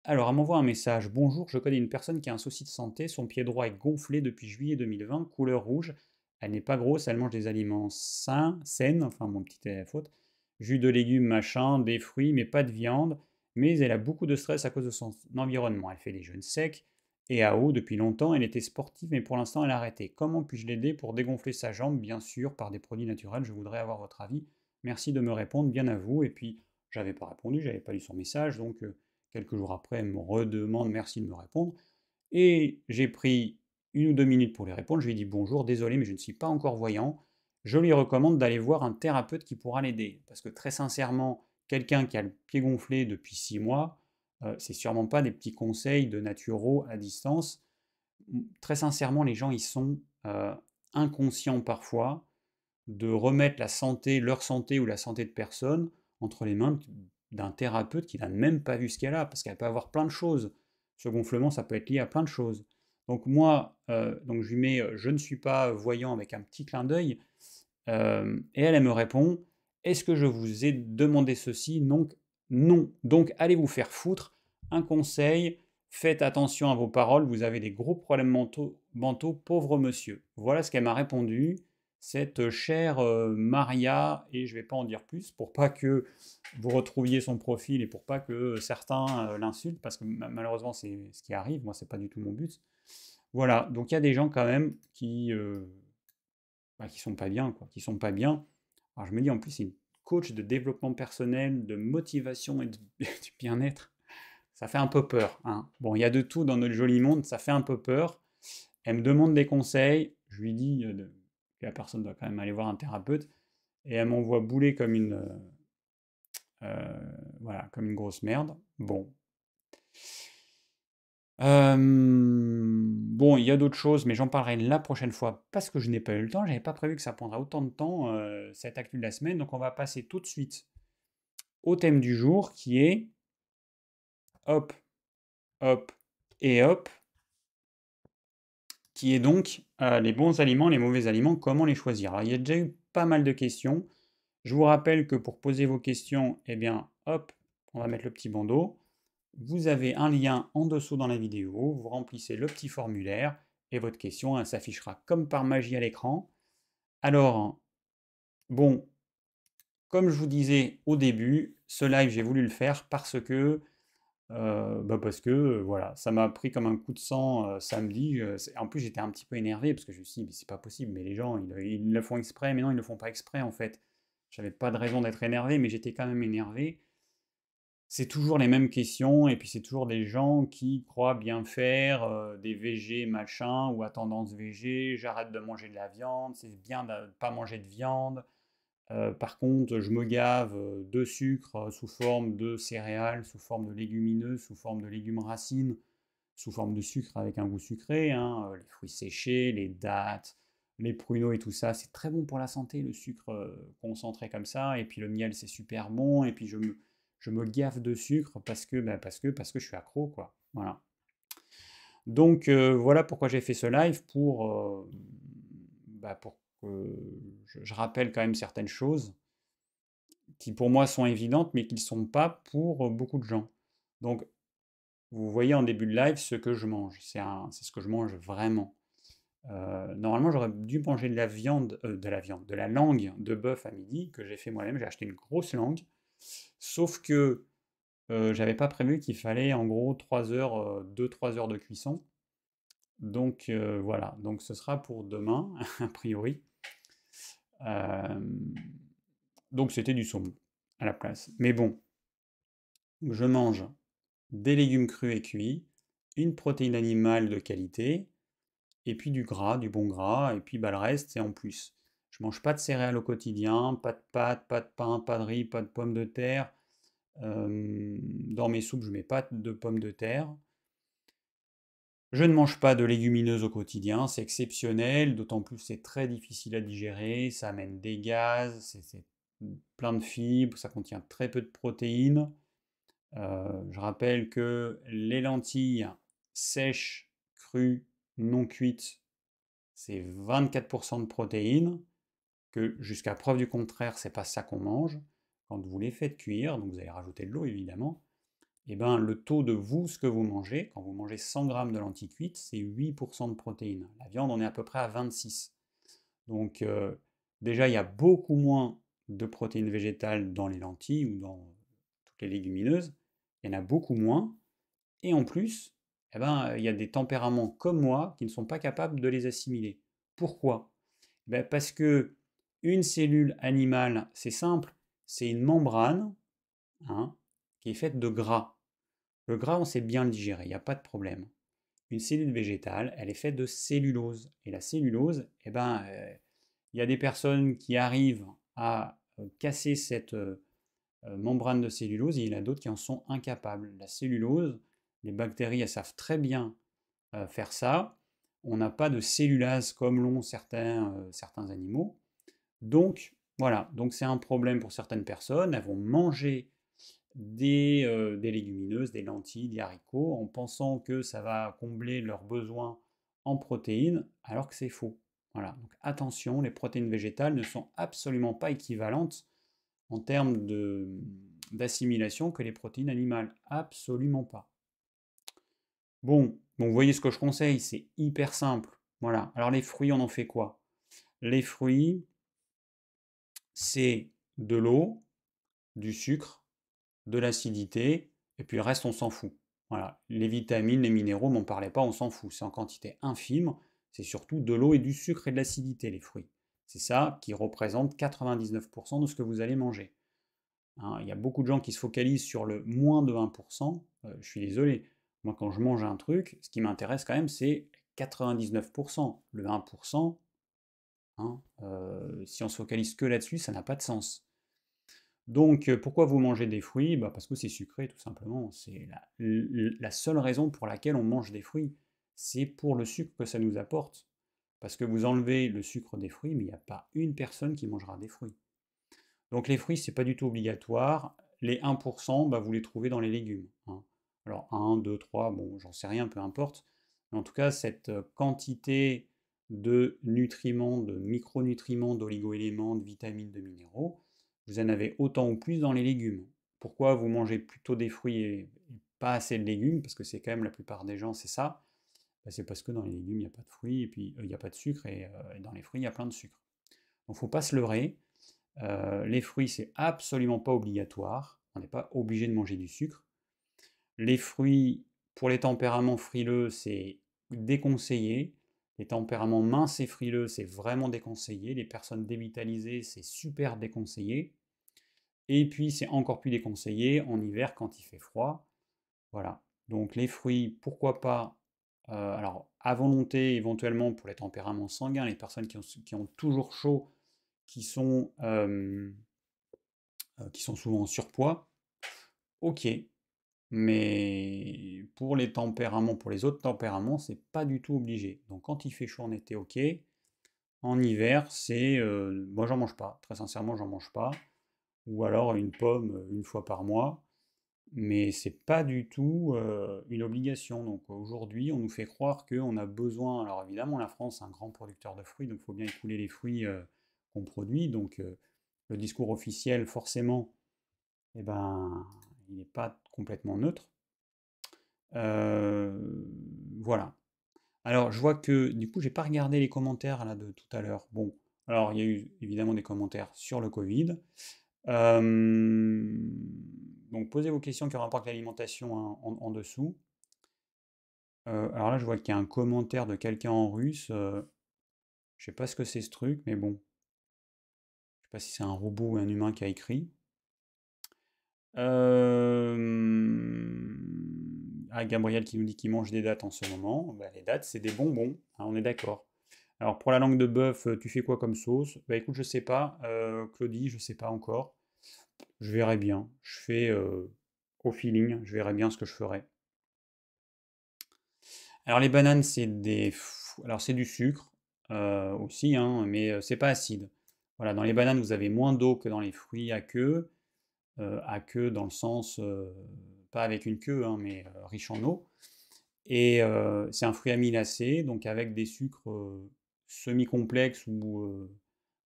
Alors, elle m'envoie un message. Bonjour, je connais une personne qui a un souci de santé. Son pied droit est gonflé depuis juillet 2020, couleur rouge. Elle n'est pas grosse, elle mange des aliments sains, saines, enfin, mon petit est euh, faute. Jus de légumes, machin, des fruits, mais pas de viande. Mais elle a beaucoup de stress à cause de son environnement. Elle fait des jeûnes secs et eau, depuis longtemps, elle était sportive, mais pour l'instant, elle a arrêté. Comment puis-je l'aider pour dégonfler sa jambe Bien sûr, par des produits naturels, je voudrais avoir votre avis. Merci de me répondre, bien à vous. Et puis, j'avais pas répondu, j'avais pas lu son message, donc euh, quelques jours après, elle me redemande merci de me répondre. Et j'ai pris une ou deux minutes pour lui répondre. Je lui ai dit bonjour, désolé, mais je ne suis pas encore voyant. Je lui recommande d'aller voir un thérapeute qui pourra l'aider. Parce que très sincèrement, quelqu'un qui a le pied gonflé depuis six mois, euh, c'est sûrement pas des petits conseils de naturaux à distance. Très sincèrement, les gens, ils sont euh, inconscients parfois de remettre la santé, leur santé ou la santé de personne entre les mains d'un thérapeute qui n'a même pas vu ce qu'elle a, parce qu'elle peut avoir plein de choses. Ce gonflement, ça peut être lié à plein de choses. Donc moi, euh, donc je lui mets « je ne suis pas voyant » avec un petit clin d'œil, et elle, elle me répond « est-ce que je vous ai demandé ceci ?» Donc non. Donc allez vous faire foutre. Un conseil, faites attention à vos paroles, vous avez des gros problèmes mentaux, mentaux pauvre monsieur. Voilà ce qu'elle m'a répondu, cette euh, chère euh, Maria, et je ne vais pas en dire plus pour pas que vous retrouviez son profil et pour pas que certains euh, l'insultent, parce que malheureusement c'est ce qui arrive, moi c'est pas du tout mon but. Voilà, donc il y a des gens quand même qui, euh, bah, qui sont pas bien, quoi, qui sont pas bien. Alors je me dis en plus, une de développement personnel, de motivation et du (laughs) bien-être, ça fait un peu peur. Hein. Bon, il y a de tout dans notre joli monde, ça fait un peu peur. Elle me demande des conseils, je lui dis euh, que la personne doit quand même aller voir un thérapeute, et elle m'envoie bouler comme une, euh, euh, voilà, comme une grosse merde. Bon. Euh, bon, il y a d'autres choses, mais j'en parlerai la prochaine fois parce que je n'ai pas eu le temps. Je n'avais pas prévu que ça prendra autant de temps, euh, cette actu de la semaine. Donc, on va passer tout de suite au thème du jour qui est hop, hop et hop, qui est donc euh, les bons aliments, les mauvais aliments, comment les choisir. Alors, il y a déjà eu pas mal de questions. Je vous rappelle que pour poser vos questions, eh bien, hop, on va mettre le petit bandeau. Vous avez un lien en dessous dans la vidéo, vous remplissez le petit formulaire et votre question s'affichera comme par magie à l'écran. Alors, bon, comme je vous disais au début, ce live, j'ai voulu le faire parce que, euh, bah, parce que voilà, ça m'a pris comme un coup de sang euh, samedi. en plus, j'étais un petit peu énervé parce que je me suis dit, mais c'est pas possible, mais les gens, ils, le font exprès, mais non, ils ne le font pas exprès en fait. J'avais pas de raison d'être énervé, mais j'étais quand même énervé c'est toujours les mêmes questions et puis c'est toujours des gens qui croient bien faire euh, des VG machin ou à tendance VG, j'arrête de manger de la viande, c'est bien de ne pas manger de viande. Euh, par contre, je me gave euh, de sucre sous forme de céréales, sous forme de légumineux, sous forme de légumes racines, sous forme de sucre avec un goût sucré, hein, les fruits séchés, les dattes, les pruneaux et tout ça, c'est très bon pour la santé, le sucre concentré comme ça, et puis le miel c'est super bon, et puis je me je me gaffe de sucre parce que, bah, parce que, parce que je suis accro, quoi. Voilà. Donc euh, voilà pourquoi j'ai fait ce live pour, euh, bah, pour que je, rappelle quand même certaines choses qui pour moi sont évidentes mais qui ne sont pas pour euh, beaucoup de gens. Donc vous voyez en début de live ce que je mange, c'est ce que je mange vraiment. normalement, j'aurais dû manger de la viande, de la viande, de la langue de bœuf à midi que j'ai fait moi-même. J'ai acheté une grosse langue Sauf que j'avais pas prévu qu'il fallait en gros 3 heures, 2-3 heures de cuisson. Donc voilà, donc ce sera pour demain, (laughs) a priori. donc c'était du saumon à la place. Mais bon, je mange des légumes crus et cuits, une protéine animale de qualité, et puis du gras, du bon gras, et puis bah, le reste, c'est en plus. Je mange pas de céréales au quotidien, pas de pâtes, pas de pain, pas de riz, pas de pommes de terre. dans mes soupes, je mets pas de pommes de terre. Je ne mange pas de légumineuses au quotidien, c'est exceptionnel, d'autant plus c'est très difficile à digérer, ça amène des gaz, c'est plein de fibres, ça contient très peu de protéines. je rappelle que les lentilles sèches, crues, non cuites, c'est 24% de protéines que jusqu'à preuve du contraire, c'est pas ça qu'on mange, quand vous les faites cuire, donc vous allez rajouter de l'eau évidemment, et eh ben le taux de vous, ce que vous mangez, quand vous mangez 100 grammes de lentilles cuites, c'est 8% de protéines. La viande, on est à peu près à 26. Donc euh, déjà, il y a beaucoup moins de protéines végétales dans les lentilles ou dans toutes les légumineuses. Il y en a beaucoup moins. Et en plus, eh ben, il y a des tempéraments comme moi qui ne sont pas capables de les assimiler. Pourquoi eh ben, Parce que une cellule animale, c'est simple, c'est une membrane hein, qui est faite de gras. Le gras, on sait bien le digérer, il n'y a pas de problème. Une cellule végétale, elle est faite de cellulose. Et la cellulose, eh ben, il euh, y a des personnes qui arrivent à euh, casser cette euh, membrane de cellulose et il y en a d'autres qui en sont incapables. La cellulose, les bactéries, savent très bien faire ça. On n'a pas de cellulase comme l'ont certains animaux. Donc, voilà, donc c'est un problème pour certaines personnes. Elles vont manger euh, des, légumineuses, des lentilles, des haricots, en pensant que ça va combler leurs besoins en protéines, alors que c'est faux. Voilà, donc attention, les protéines végétales ne sont absolument pas équivalentes en termes d'assimilation que les protéines animales. Absolument pas. Bon, vous voyez ce que je conseille, c'est hyper simple. Voilà, alors les fruits, on en fait quoi Les fruits, c'est de l'eau, du sucre, de l'acidité, et puis le reste, on s'en fout. Voilà, les vitamines, les minéraux, n'en parlait pas, on s'en fout. C'est en quantité infime, c'est surtout de l'eau et du sucre et de l'acidité, les fruits. C'est ça qui représente 99% de ce que vous allez manger. Hein, il y a beaucoup de gens qui se focalisent sur le moins de 1%. Euh, je suis désolé, moi quand je mange un truc, ce qui m'intéresse quand même, c'est 99%. Le 1%, Hein. Euh, si on se focalise que là-dessus, ça n'a pas de sens. Donc, euh, pourquoi vous mangez des fruits bah, Parce que c'est sucré, tout simplement. C'est la, seule raison pour laquelle on mange des fruits. C'est pour le sucre que ça nous apporte. Parce que vous enlevez le sucre des fruits, mais il n'y a pas une personne qui mangera des fruits. Donc, les fruits, ce n'est pas du tout obligatoire. Les 1%, bah, vous les trouvez dans les légumes. Hein. Alors, 1, 2, 3, bon, j'en sais rien, peu importe. en tout cas, cette euh, quantité de nutriments, de micronutriments, d'oligoéléments, de vitamines, de minéraux, vous en avez autant ou plus dans les légumes. Pourquoi vous mangez plutôt des fruits et pas assez de légumes Parce que c'est quand même la plupart des gens, c'est ça. Bah, c'est parce que dans les légumes, il n'y a pas de fruits, et puis euh, il n'y a pas de sucre, euh, et, dans les fruits, il y a plein de sucre. Donc il ne faut pas se leurrer. Euh, les fruits, c'est absolument pas obligatoire. On n'est pas obligé de manger du sucre. Les fruits, pour les tempéraments frileux, c'est déconseillé. Les tempéraments minces et frileux, c'est vraiment déconseillé. Les personnes dévitalisées, c'est super déconseillé. Et puis, c'est encore plus déconseillé en hiver quand il fait froid. Voilà. Donc, les fruits, pourquoi pas euh, Alors, à volonté, éventuellement, pour les tempéraments sanguins, les personnes qui ont, toujours chaud, qui sont, euh, euh, qui sont souvent en surpoids. Ok, mais pour les tempéraments, pour les autres tempéraments, c'est pas du tout obligé. Donc quand il fait chaud en été, ok. En hiver, c'est. Moi, euh, moi, j'en mange pas. Très sincèrement, j'en mange pas. Ou alors une pomme une fois par mois. Mais c'est pas du tout euh, une obligation. Donc aujourd'hui, on nous fait croire qu'on a besoin. Alors évidemment, la France est un grand producteur de fruits, donc il faut bien écouler les fruits euh, qu'on produit. Donc le discours officiel, forcément, eh ben, n'est pas complètement neutre. voilà. Alors, je vois que du coup, j'ai pas regardé les commentaires là de tout à l'heure. Bon, alors il y a eu évidemment des commentaires sur le Covid. donc, posez vos questions qui ont rapport avec l'alimentation hein, en, dessous. alors là, je vois qu'il y a un commentaire de quelqu'un en russe. je sais pas ce que c'est ce truc, mais bon. Je sais pas si c'est un robot ou un humain qui a écrit. Ah, Gabriel qui nous dit qu'il mange des dates en ce moment. Bah, les dates, c'est des bonbons, hein, on est d'accord. Alors pour la langue de bœuf, euh, tu fais quoi comme sauce Bah écoute, je sais pas. Euh, Claudie, je sais pas encore. Je verrai bien. Je fais euh, au feeling, je verrai bien ce que je ferai. Alors les bananes, c'est des. Alors c'est du sucre aussi, hein, mais c'est pas acide. Voilà, dans les bananes, vous avez moins d'eau que dans les fruits à queue. Euh, à queue dans le sens, euh, pas avec une queue, hein, mais euh, riche en eau. Et c'est un fruit amylacé, donc avec des sucres semi-complexes ou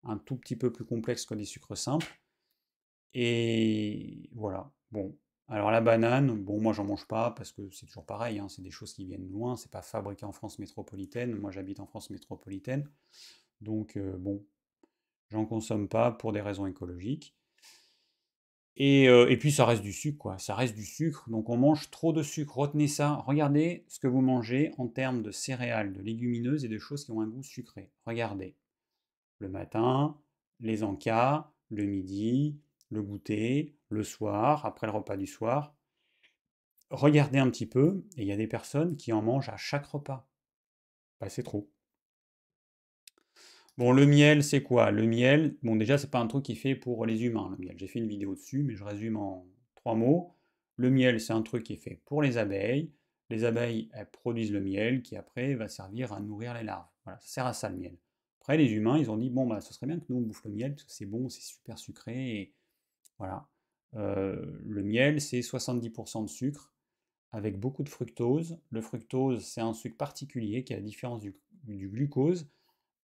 un tout petit peu plus complexes que des sucres simples. Et voilà. Bon, alors la banane, bon moi j'en mange pas parce que c'est toujours pareil, hein, c'est des choses qui viennent loin, c'est pas fabriqué en France métropolitaine, moi j'habite en France métropolitaine, donc bon, j'en consomme pas pour des raisons écologiques. Euh, et, puis ça reste du sucre, quoi. Ça reste du sucre, donc on mange trop de sucre. Retenez ça. Regardez ce que vous mangez en termes de céréales, de légumineuses et de choses qui ont un goût sucré. Regardez. Le matin, les encas, le midi, le goûter, le soir, après le repas du soir. Regardez un petit peu, et il y a des personnes qui en mangent à chaque repas. Bah, c'est trop. Bon, le miel, c'est quoi Le miel, bon, déjà, c'est pas un truc qui fait pour les humains, le miel. J'ai fait une vidéo dessus, mais je résume en trois mots. Le miel, c'est un truc qui est fait pour les abeilles. Les abeilles, elles produisent le miel qui, après, va servir à nourrir les larves. Voilà, ça sert à ça, le miel. Après, les humains, ils ont dit, bon, bah, ce serait bien que nous, on bouffe le miel, parce que c'est bon, c'est super sucré, et voilà. Euh, le miel, c'est 70% de sucre, avec beaucoup de fructose. Le fructose, c'est un sucre particulier qui a à la différence du glucose,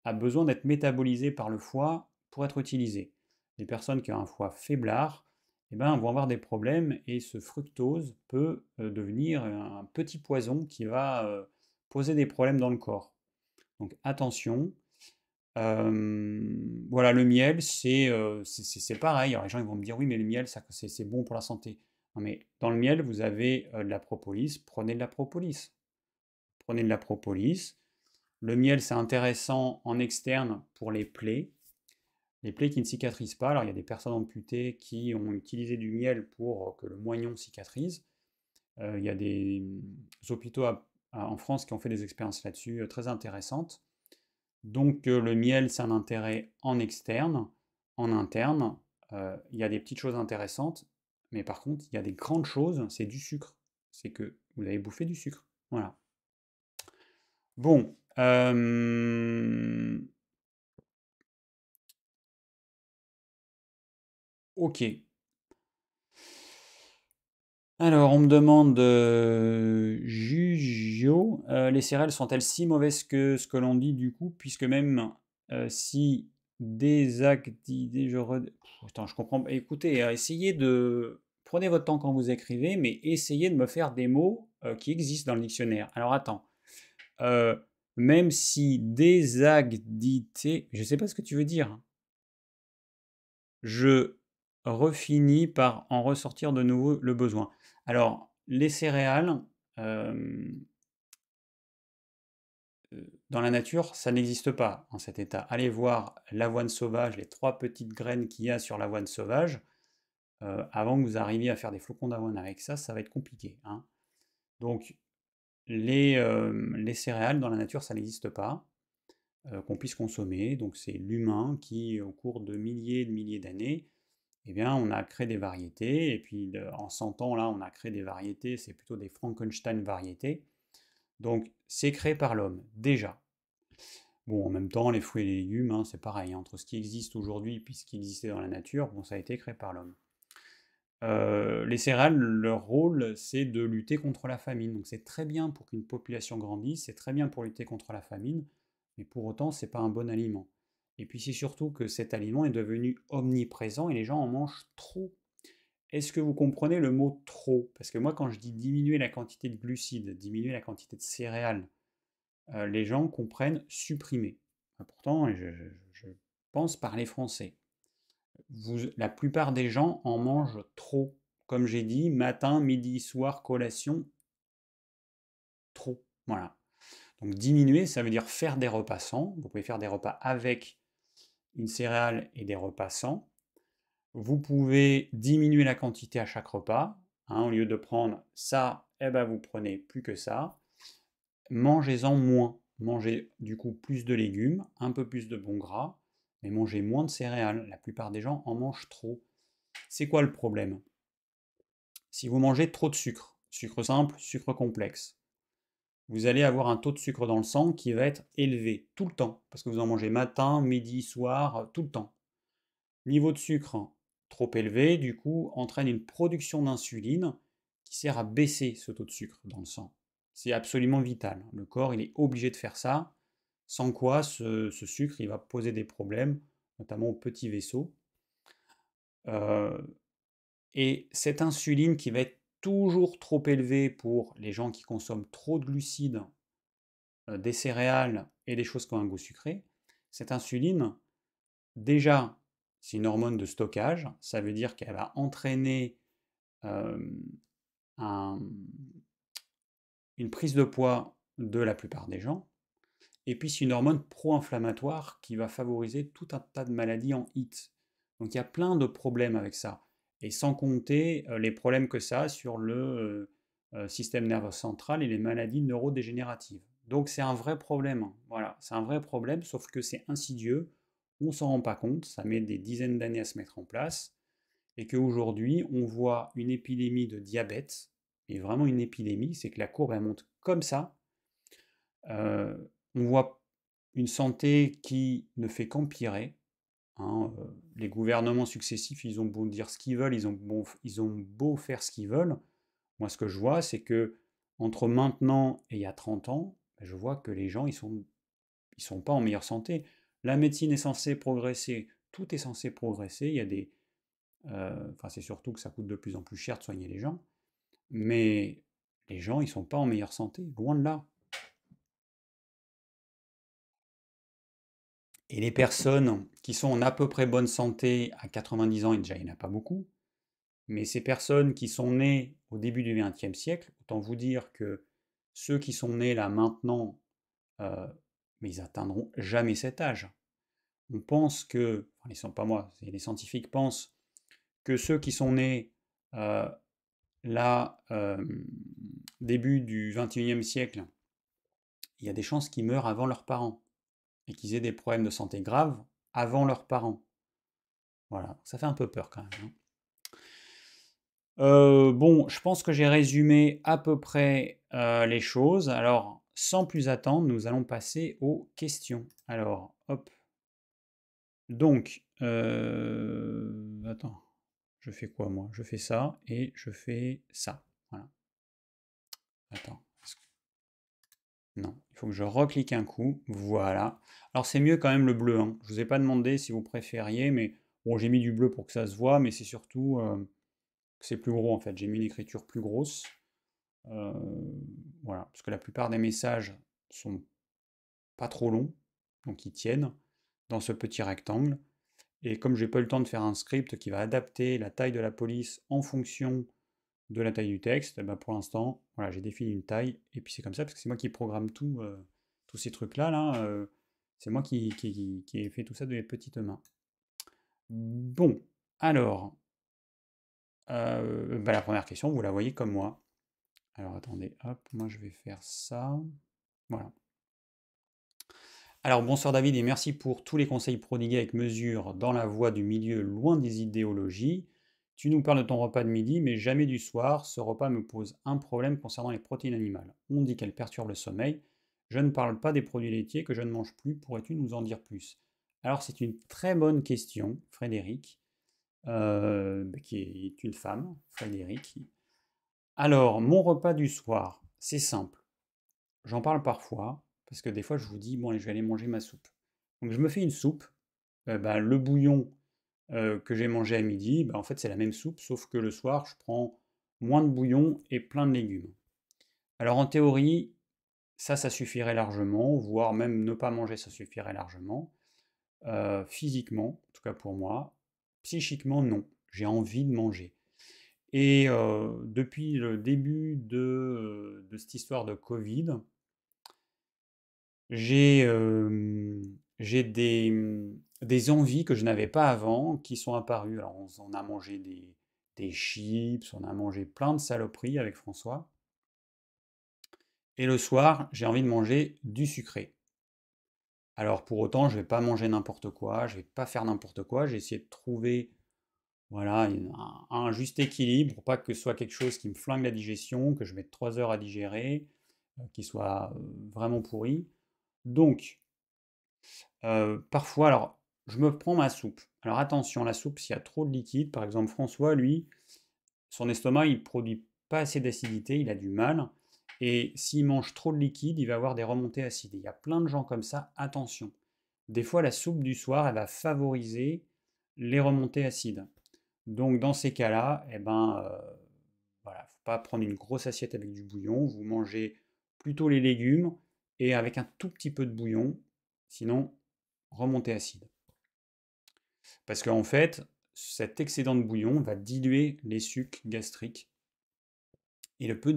a besoin d'être métabolisé par le foie pour être utilisé. Les personnes qui ont un foie faiblard eh ben, vont avoir des problèmes et ce fructose peut euh, devenir un petit poison qui va euh, poser des problèmes dans le corps. Donc attention. Euh, voilà, le miel, c'est pareil. Alors les gens ils vont me dire oui, mais le miel, c'est bon pour la santé. Non, mais dans le miel, vous avez de la propolis, prenez de la propolis. Prenez de la propolis, le miel, c'est intéressant en externe pour les plaies. Les plaies qui ne cicatrisent pas. Alors, il y a des personnes amputées qui ont utilisé du miel pour euh, que le moignon cicatrise. Euh, il y a des mm, hôpitaux en France qui ont fait des expériences là-dessus euh, très intéressantes. Donc, le miel, c'est un intérêt en externe. En interne, il y a des petites choses intéressantes. Mais par contre, il y a des grandes choses, c'est du sucre. C'est que vous avez bouffé du sucre. Voilà. Bon, Ok. Alors, on me demande, euh, Jugio, les céréales sont-elles si mauvaises que ce que l'on dit du coup, puisque même si des actes d'idées attends, je comprends. Écoutez, essayez de... Prenez votre temps quand vous écrivez, mais essayez de me faire des mots qui existent dans le dictionnaire. Alors, attends même si désagdité, je ne sais pas ce que tu veux dire, je refinis par en ressortir de nouveau le besoin. Alors, les céréales, dans la nature, ça n'existe pas en cet état. Allez voir l'avoine sauvage, les trois petites graines qu'il y a sur l'avoine sauvage. avant que vous arriviez à faire des flocons d'avoine avec ça, ça va être compliqué. Hein. Donc, euh, les, céréales dans la nature, ça n'existe pas, euh, qu'on puisse consommer. Donc c'est l'humain qui, au cours de milliers et de milliers d'années, eh bien, on a créé des variétés. Et puis en 100 ans, là, on a créé des variétés, c'est plutôt des Frankenstein variétés. Donc c'est créé par l'homme, déjà. Bon, en même temps, les fruits et les légumes, hein, c'est pareil. Hein, entre ce qui existe aujourd'hui et ce qui existait dans la nature, bon, ça a été créé par l'homme. Euh, les céréales, leur rôle, c'est de lutter contre la famine. Donc c'est très bien pour qu'une population grandisse, c'est très bien pour lutter contre la famine, mais pour autant, c'est pas un bon aliment. Et puis c'est surtout que cet aliment est devenu omniprésent et les gens en mangent trop. Est-ce que vous comprenez le mot trop Parce que moi, quand je dis diminuer la quantité de glucides, diminuer la quantité de céréales, euh, les gens comprennent supprimer. Pourtant, je, je, je pense parler français la plupart des gens en mangent trop. Comme j'ai dit, matin, midi, soir, collation, trop. Voilà. Donc diminuer, ça veut dire faire des repas sans. Vous pouvez faire des repas avec une céréale et des repas sans. Vous pouvez diminuer la quantité à chaque repas. Hein, au lieu de prendre ça, eh ben vous prenez plus que ça. Mangez-en moins. Mangez du coup plus de légumes, un peu plus de bons gras mais manger moins de céréales. La plupart des gens en mangent trop. C'est quoi le problème Si vous mangez trop de sucre, sucre simple, sucre complexe, vous allez avoir un taux de sucre dans le sang qui va être élevé tout le temps, parce que vous en mangez matin, midi, soir, euh, tout le temps. Niveau de sucre trop élevé, du coup, entraîne une production d'insuline qui sert à baisser ce taux de sucre dans le sang. C'est absolument vital. Le corps, il est obligé de faire ça sans quoi ce, sucre il va poser des problèmes, notamment aux petits vaisseaux. Euh, et cette insuline qui va être toujours trop élevée pour les gens qui consomment trop de glucides, euh, des céréales et des choses qui ont un goût sucré, cette insuline, déjà, c'est une hormone de stockage, ça veut dire qu'elle va entraîner euh, une prise de poids de la plupart des gens, et puis c'est une hormone pro-inflammatoire qui va favoriser tout un tas de maladies en HIT. Donc il y a plein de problèmes avec ça. Et sans compter euh, les problèmes que ça a sur le euh, euh, système nerveux central et les maladies neurodégénératives. Donc c'est un vrai problème. Hein. Voilà, c'est un vrai problème, sauf que c'est insidieux, on s'en rend pas compte, ça met des dizaines d'années à se mettre en place, et qu'aujourd'hui on voit une épidémie de diabète, et vraiment une épidémie, c'est que la courbe elle monte comme ça. On voit une santé qui ne fait qu'empirer. Hein, euh, les gouvernements successifs, ils ont beau dire ce qu'ils veulent, ils ont, bon, beau faire ce qu'ils veulent. Moi, ce que je vois, c'est que entre maintenant et il y a 30 ans, ben, je vois que les gens, ils sont, sont pas en meilleure santé. La médecine est censée progresser, tout est censé progresser. Il y a des, euh, enfin, c'est surtout que ça coûte de plus en plus cher de soigner les gens, mais les gens, ils ne sont pas en meilleure santé, loin de là. Et les personnes qui sont en à peu près bonne santé à 90 ans, et déjà il n'y en a pas beaucoup, mais ces personnes qui sont nées au début du XXe siècle, autant vous dire que ceux qui sont nés là maintenant, euh, mais ils atteindront jamais cet âge. On pense que, enfin, sont pas moi, les scientifiques pensent que ceux qui sont nés euh, là, euh, début du XXIe siècle, il y a des chances qu'ils meurent avant leurs parents et qu'ils aient des problèmes de santé graves avant leurs parents. Voilà, ça fait un peu peur quand même. Hein. Euh, bon, je pense que j'ai résumé à peu près euh, les choses. Alors, sans plus attendre, nous allons passer aux questions. Alors, hop. Donc, euh, attends, je fais quoi moi Je fais ça et je fais ça. Voilà. Attends. Non, il faut que je reclique un coup. Voilà. Alors c'est mieux quand même le bleu. Je hein. Je vous ai pas demandé si vous préfériez, mais bon, j'ai mis du bleu pour que ça se voit, mais c'est surtout euh, que c'est plus gros en fait. J'ai mis une écriture plus grosse. Euh, voilà, parce que la plupart des messages sont pas trop longs, donc ils tiennent dans ce petit rectangle. Et comme j'ai pas eu le temps de faire un script qui va adapter la taille de la police en fonction de la taille du texte, bah, pour l'instant, voilà, j'ai défini une taille, et puis c'est comme ça, parce que c'est moi qui programme tout, euh, tous ces trucs-là, là, euh, c'est moi qui, qui, ai fait tout ça de mes petites mains. Bon, alors, euh, bah, la première question, vous la voyez comme moi. Alors attendez, hop, moi je vais faire ça. Voilà. Alors bonsoir David et merci pour tous les conseils prodigués avec mesure dans la voie du milieu loin des idéologies. Tu nous parles de ton repas de midi, mais jamais du soir. Ce repas me pose un problème concernant les protéines animales. On dit qu'elles perturbent le sommeil. Je ne parle pas des produits laitiers que je ne mange plus. Pourrais-tu nous en dire plus Alors, c'est une très bonne question, Frédéric, euh, bah, qui est une femme, Frédéric. Alors, mon repas du soir, c'est simple. J'en parle parfois, parce que des fois, je vous dis, bon, je vais aller manger ma soupe. Donc, je me fais une soupe. Euh, bah, le bouillon, que j'ai mangé à midi, ben en fait c'est la même soupe, sauf que le soir je prends moins de bouillon et plein de légumes. Alors en théorie, ça, ça suffirait largement, voire même ne pas manger, ça suffirait largement. physiquement, en tout cas pour moi, psychiquement, non. J'ai envie de manger. Et depuis le début de, cette histoire de Covid, j'ai des, mmh, des envies que je n'avais pas avant qui sont apparues. Alors, on, a mangé des, des, chips, on a mangé plein de saloperies avec François. Et le soir, j'ai envie de manger du sucré. Alors, pour autant, je ne vais pas manger n'importe quoi, je ne vais pas faire n'importe quoi. J'ai essayé de trouver voilà, un, juste équilibre pour pas que ce soit quelque chose qui me flingue la digestion, que je mette trois heures à digérer, euh, qui soit euh, vraiment pourri. Donc, euh, parfois, alors je me prends ma soupe. Alors attention, la soupe, s'il y a trop de liquide, par exemple François, lui, son estomac, il produit pas assez d'acidité, il a du mal. Et s'il mange trop de liquide, il va avoir des remontées acides. Il y a plein de gens comme ça, attention. Des fois, la soupe du soir, elle va favoriser les remontées acides. Donc dans ces cas-là, il eh ben, euh, faut pas prendre une grosse assiette avec du bouillon. Vous mangez plutôt les légumes et avec un tout petit peu de bouillon, sinon remontées acide. Parce qu'en fait, cet excédent de bouillon va diluer les sucs gastriques. Et le peu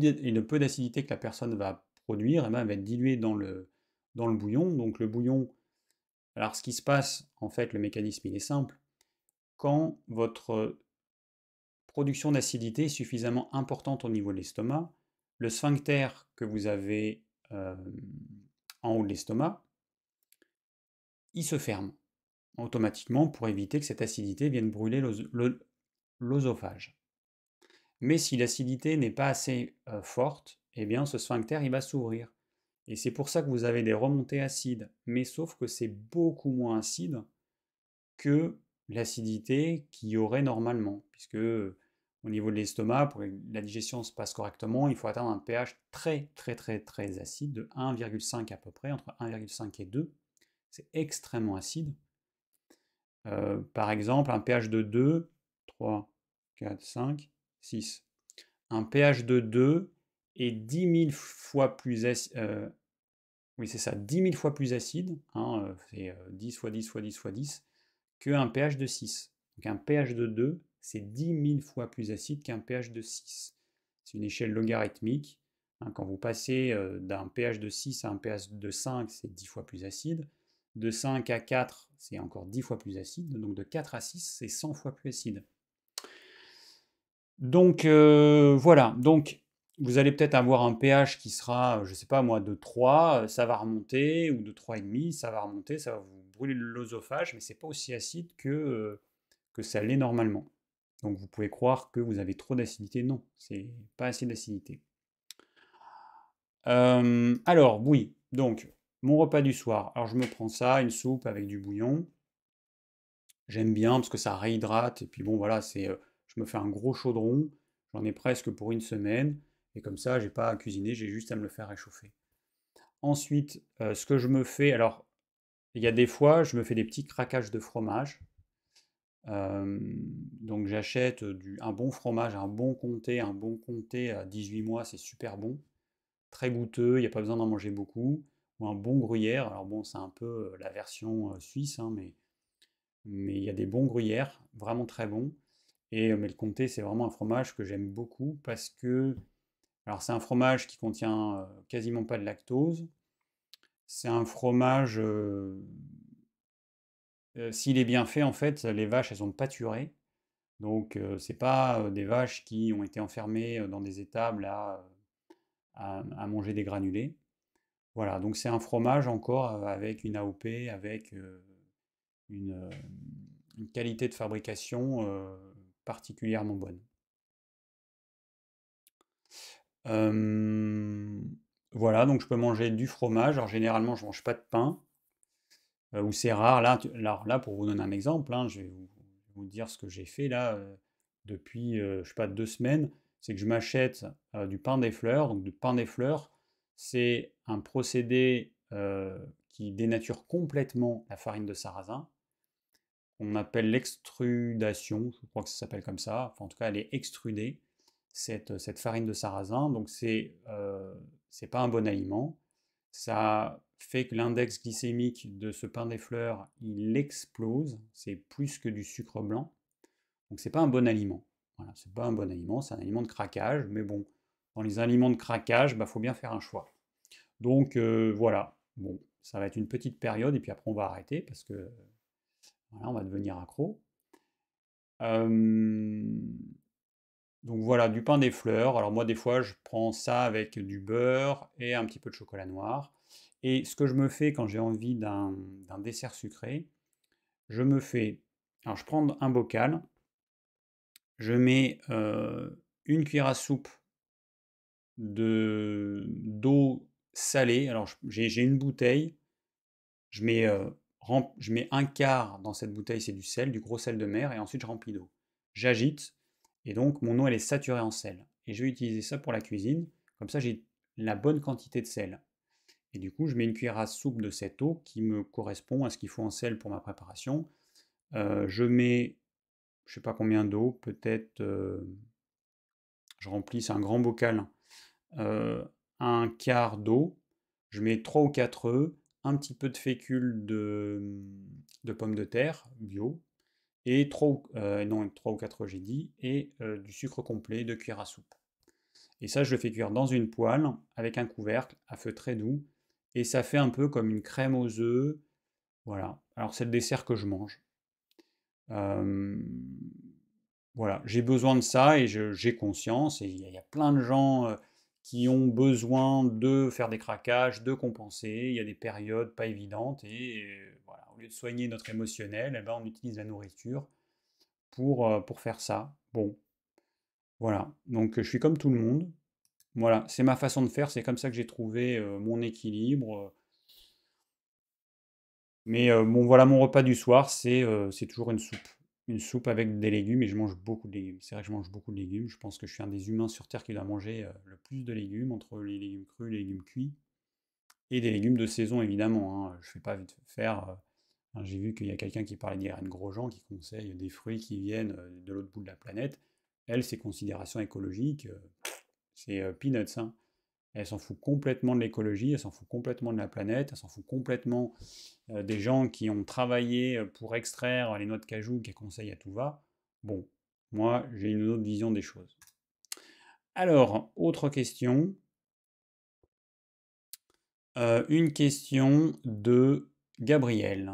d'acidité que la personne va produire eh ben, va être dilué dans le, bouillon. Donc le bouillon... Alors ce qui se passe, en fait, le mécanisme, il est simple. Quand votre production d'acidité est suffisamment importante au niveau de l'estomac, le sphincter que vous avez euh, en haut de l'estomac, il se ferme automatiquement pour éviter que cette acidité vienne brûler l'osophage. Mais si l'acidité n'est pas assez euh, forte, eh bien ce sphincter il va s'ouvrir. Et c'est pour ça que vous avez des remontées acides, mais sauf que c'est beaucoup moins acide que l'acidité qu'il y aurait normalement, puisque au niveau de l'estomac, pour que la digestion se passe correctement, il faut atteindre un pH très très très très acide, de 1,5 à peu près, entre 1,5 et 2. C'est extrêmement acide. Euh, par exemple, un pH de 2, 3, 4, 5, 6. Un pH de 2 est 10 000 euh, fois plus acide. oui, hein, euh, c'est ça, 10 000 fois plus acide, c'est 10 fois 10 fois 10 fois 10, qu'un pH de 6. Donc un pH de 2, c'est 10 000 fois plus acide qu'un pH de 6. C'est une échelle logarithmique. Hein. quand vous passez d'un pH de 6 à un pH de 5, c'est 10 fois plus acide. De 5 à 4, c'est encore 10 fois plus acide. Donc de 4 à 6, c'est 100 fois plus acide. Donc euh, voilà, donc vous allez peut-être avoir un pH qui sera, je ne sais pas moi, de 3, euh, ça va remonter, ou de 3,5, ça va remonter, ça va vous brûler l'œsophage, mais c'est pas aussi acide que, euh, que ça l'est normalement. Donc vous pouvez croire que vous avez trop d'acidité, non, c'est pas assez d'acidité. alors oui, donc mon repas du soir. Alors je me prends ça, une soupe avec du bouillon. J'aime bien parce que ça réhydrate. Et puis bon, voilà, c'est, je me fais un gros chaudron. J'en ai presque pour une semaine. Et comme ça, j'ai pas à cuisiner, j'ai juste à me le faire réchauffer. Ensuite, ce que je me fais, alors il y a des fois, je me fais des petits craquages de fromage. donc j'achète un bon fromage, un bon comté, un bon comté à 18 mois, c'est super bon, très goûteux, il n'y a pas besoin d'en manger beaucoup ou un bon gruyère. Alors bon, c'est un peu euh, la version euh, suisse, hein, mais mais il y a des bons gruyères, vraiment très bons. Et euh, mais le comté, c'est vraiment un fromage que j'aime beaucoup parce que alors c'est un fromage qui contient quasiment pas de lactose. C'est un fromage s'il est bien fait en fait, les vaches elles ont pâturé. Donc c'est pas des vaches qui ont été enfermées dans des étables à, à manger des granulés. Voilà, donc c'est un fromage encore avec une AOP, avec une, qualité de fabrication particulièrement bonne. voilà, donc je peux manger du fromage. Alors généralement, je ne mange pas de pain. ou c'est rare. Là, là, pour vous donner un exemple, hein, je vais vous, dire ce que j'ai fait là depuis, je sais pas, deux semaines. C'est que je m'achète du pain des fleurs. Donc du pain des fleurs, c'est un procédé euh, qui dénature complètement la farine de sarrasin. On appelle l'extrudation, je crois que ça s'appelle comme ça. Enfin, en tout cas, elle est extrudée, cette, farine de sarrasin. Donc, c'est euh, pas un bon aliment. Ça fait que l'index glycémique de ce pain des fleurs, il explose. C'est plus que du sucre blanc. Donc, c'est pas un bon aliment. Voilà, c'est pas un bon aliment, c'est un aliment de craquage, mais bon, dans les aliments de craquage, il bah, faut bien faire un choix. Donc euh, voilà, bon, ça va être une petite période et puis après on va arrêter parce que voilà, on va devenir accro. donc voilà, du pain des fleurs. Alors moi des fois je prends ça avec du beurre et un petit peu de chocolat noir. Et ce que je me fais quand j'ai envie d'un dessert sucré, je me fais... Alors je prends un bocal, je mets euh, une cuillère à soupe de d'eau salée. Alors j'ai une bouteille, je mets, euh, je mets un quart dans cette bouteille, c'est du sel, du gros sel de mer, et ensuite je remplis d'eau. J'agite, et donc mon eau elle est saturée en sel. Et je vais utiliser ça pour la cuisine, comme ça j'ai la bonne quantité de sel. Et du coup, je mets une cuillère à soupe de cette eau qui me correspond à ce qu'il faut en sel pour ma préparation. Euh, je mets, je sais pas combien d'eau, peut-être, euh, je remplis, un grand bocal euh, un quart d'eau, je mets 3 ou 4 œufs, un petit peu de fécule de, pommes de terre bio, et 3, euh, non, 3 ou 4 j'ai dit, et euh, du sucre complet de cuir à soupe. Et ça, je le fais cuire dans une poêle avec un couvercle à feu très doux, et ça fait un peu comme une crème aux œufs. Voilà, alors c'est le dessert que je mange. voilà, j'ai besoin de ça et j'ai conscience, et il y, a plein de gens qui ont besoin de faire des craquages, de compenser. Il y a des périodes pas évidentes et euh, voilà, au lieu de soigner notre émotionnel, eh ben on utilise la nourriture pour, euh, pour faire ça. Bon, voilà. Donc je suis comme tout le monde. Voilà, c'est ma façon de faire, c'est comme ça que j'ai trouvé euh, mon équilibre. Mais bon, voilà, mon repas du soir, c'est toujours une soupe une soupe avec des légumes et je mange beaucoup de légumes. C'est vrai que je mange beaucoup de légumes. Je pense que je suis un des humains sur Terre qui doit manger euh, le plus de légumes, entre les légumes crus, les légumes cuits, et des légumes de saison, évidemment. Hein. Je ne fais pas vite faire. Euh, hein. J'ai vu qu'il y a quelqu'un qui parlait d'Irène Grosjean qui conseille des fruits qui viennent euh, de l'autre bout de la planète. Elle, ses considérations écologiques, c'est peanuts. Hein. Elle s'en fout complètement de l'écologie, elle s'en fout complètement de la planète, elle s'en fout complètement euh, des gens qui ont travaillé euh, pour extraire les noix de cajou qu'elle conseille à tout va. Bon, moi, j'ai une autre vision des choses. Alors, autre question. Euh, une question de Gabriel.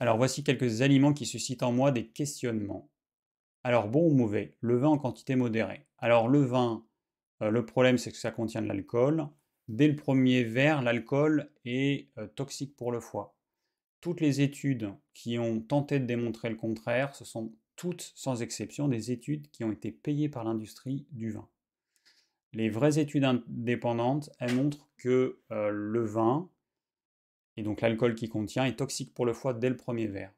Alors voici quelques aliments qui suscitent en moi des questionnements. Alors bon ou mauvais Le vin en quantité modérée. Alors le vin, euh, le problème, c'est que ça contient de l'alcool. Dès le premier verre, l'alcool est euh, toxique pour le foie. Toutes les études qui ont tenté de démontrer le contraire, ce sont toutes, sans exception, des études qui ont été payées par l'industrie du vin. Les vraies études indépendantes, elles montrent que euh, le vin, et donc l'alcool qu'il contient, est toxique pour le foie dès le premier verre.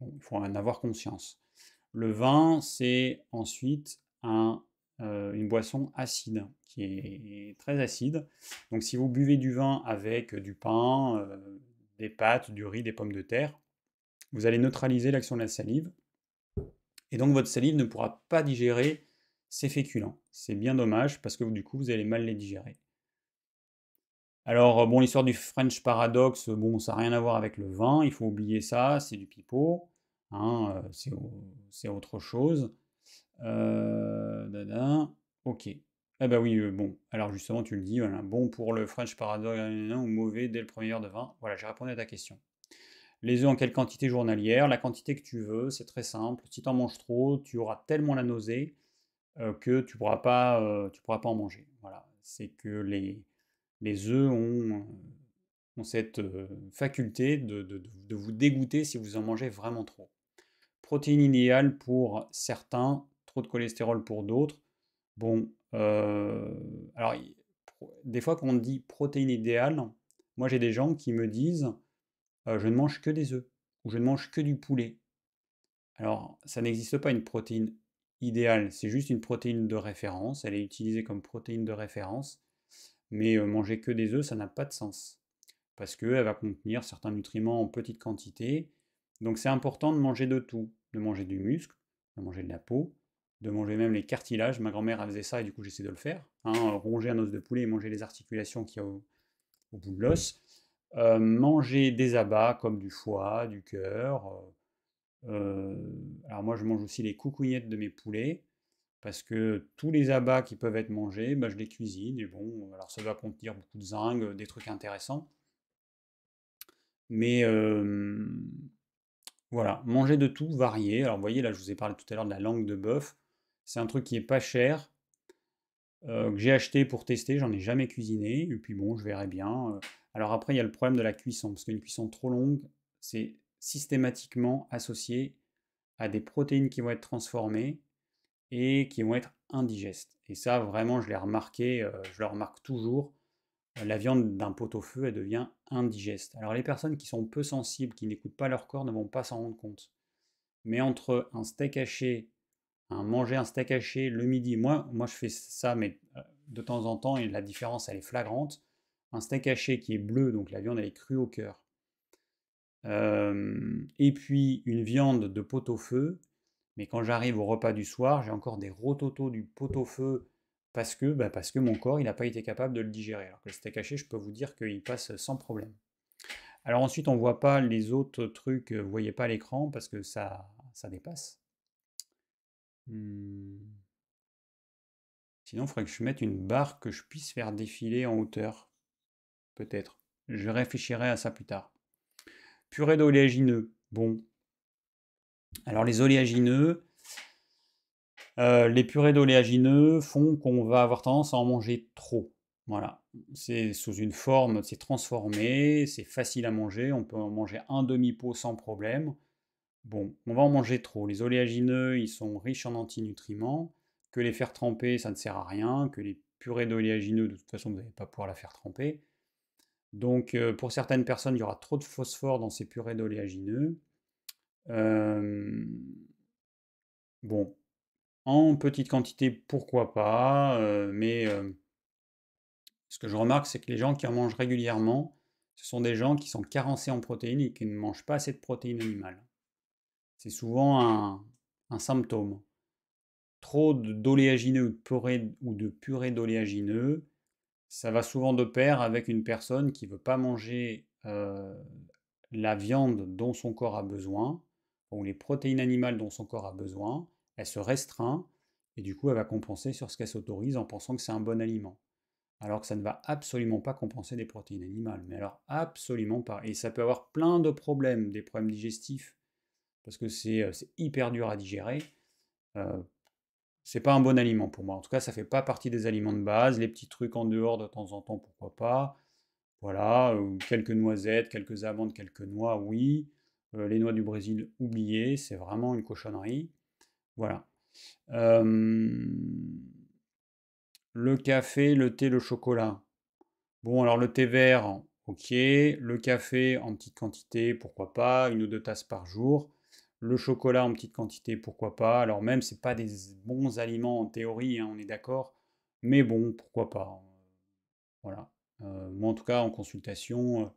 il faut en avoir conscience. Le vin, c'est ensuite un euh, une boisson acide, qui est très acide. Donc si vous buvez du vin avec du pain, euh, des pâtes, du riz, des pommes de terre, vous allez neutraliser l'action de la salive. Et donc votre salive ne pourra pas digérer ces féculents. C'est bien dommage parce que du coup vous allez mal les digérer. Alors euh, bon, l'histoire du French paradoxe bon, ça n'a rien à voir avec le vin, il faut oublier ça, c'est du pipeau, hein, c'est autre chose. Euh, dada. Ok. Ah bah oui, euh, bon. Alors justement, tu le dis, bon pour le French Paradox ou mauvais dès le premier heure de vin. Voilà, j'ai répondu à ta question. Les œufs en quelle quantité journalière La quantité que tu veux, c'est très simple. Si tu en manges trop, tu auras tellement la nausée euh, que tu pourras, pas, euh, pourras pas en manger. Voilà. C'est que les, les œufs ont, ont cette faculté de, de vous dégoûter si vous en mangez vraiment trop protéines idéales pour certains, trop de cholestérol pour d'autres. Bon, euh, alors des fois qu'on dit protéines idéale, moi j'ai des gens qui me disent euh, je ne mange que des œufs ou je ne mange que du poulet. Alors ça n'existe pas une protéine idéale, c'est juste une protéine de référence, elle est utilisée comme protéine de référence, mais euh, manger que des œufs ça n'a pas de sens parce qu'elle va contenir certains nutriments en petite quantité. Donc c'est important de manger de tout, de manger du muscle, de manger de la peau, de manger même les cartilages. Ma grand-mère faisait ça et du coup j'essaie de le faire. Hein, ronger un os de poulet et manger les articulations qui y a au, bout de l'os. Euh, manger des abats comme du foie, du cœur. Euh, euh, alors moi je mange aussi les coucougnettes de mes poulets parce que tous les abats qui peuvent être mangés, bah, je les cuisine et bon, alors ça doit contenir beaucoup de zinc, des trucs intéressants. Mais voilà, manger de tout, varier. Alors vous voyez là je vous ai parlé tout à l'heure de la langue de bœuf. C'est un truc qui est pas cher, que j'ai acheté pour tester, j'en ai jamais cuisiné, et puis bon, je verrai bien. Alors après, il y a le problème de la cuisson, parce qu'une cuisson trop longue, c'est systématiquement associé à des protéines qui vont être transformées et qui vont être indigestes. Et ça, vraiment, je l'ai remarqué, je le remarque toujours, la viande d'un pot-au-feu, elle devient indigeste. Alors les personnes qui sont peu sensibles, qui n'écoutent pas leur corps, ne vont pas s'en rendre compte. Mais entre un steak haché Hein, manger un steak haché le midi, moi, moi je fais ça, mais euh, de temps en temps, et la différence, elle est flagrante. Un steak haché qui est bleu, donc la viande, elle est crue au cœur. Euh, et puis une viande de pot-au-feu. Mais quand j'arrive au repas du soir, j'ai encore des rototos du pot-au-feu parce que, bah, parce que mon corps il n'a pas été capable de le digérer. Alors que le steak haché, je peux vous dire qu'il passe sans problème. Alors ensuite, on ne voit pas les autres trucs, vous voyez pas l'écran parce que ça, ça dépasse. Mmh. Sinon, il faudrait que je mette une barre que je puisse faire défiler en hauteur. Peut-être. Je réfléchirai à ça plus tard. Purée d'oléagineux. Bon. Alors les oléagineux, euh, les purées d'oléagineux font qu'on va avoir tendance à en manger trop. Voilà. C'est sous une forme, c'est transformé, c'est facile à manger. On peut en manger un demi-pot sans problème bon, on va en manger trop. Les oléagineux, ils sont riches en antinutriments, que les faire tremper, ça ne sert à rien, que les purées d'oléagineux, de toute façon, vous n'allez pas pouvoir la faire tremper. Donc, euh, pour certaines personnes, il y aura trop de phosphore dans ces purées d'oléagineux. Euh, bon, en petite quantité, pourquoi pas, euh, mais ce que je remarque, c'est que les gens qui en mangent régulièrement, ce sont des gens qui sont carencés en protéines et qui ne mangent pas assez de protéines animales. C'est souvent un, symptôme. Trop d'oléagineux de ou de purée d'oléagineux, ça va souvent de pair avec une personne qui ne veut pas manger euh, la viande dont son corps a besoin, ou les protéines animales dont son corps a besoin, elle se restreint, et du coup elle va compenser sur ce qu'elle s'autorise en pensant que c'est un bon aliment. Alors que ça ne va absolument pas compenser des protéines animales, mais alors absolument pas. Et ça peut avoir plein de problèmes, des problèmes digestifs, parce que c'est hyper dur à digérer. Euh, c'est pas un bon aliment pour moi. En tout cas, ça fait pas partie des aliments de base. Les petits trucs en dehors de temps en temps, pourquoi pas. Voilà, quelques noisettes, quelques amandes, quelques noix, oui. les noix du Brésil, oubliées, c'est vraiment une cochonnerie. Voilà. le café, le thé, le chocolat. Bon, alors le thé vert, ok. Le café en petite quantité, pourquoi pas, une ou deux tasses par jour. Le chocolat en petite quantité, pourquoi pas. Alors même, ce pas des bons aliments en théorie, hein, on est d'accord. Mais bon, pourquoi pas. Voilà. Euh, moi, en tout cas, en consultation, euh,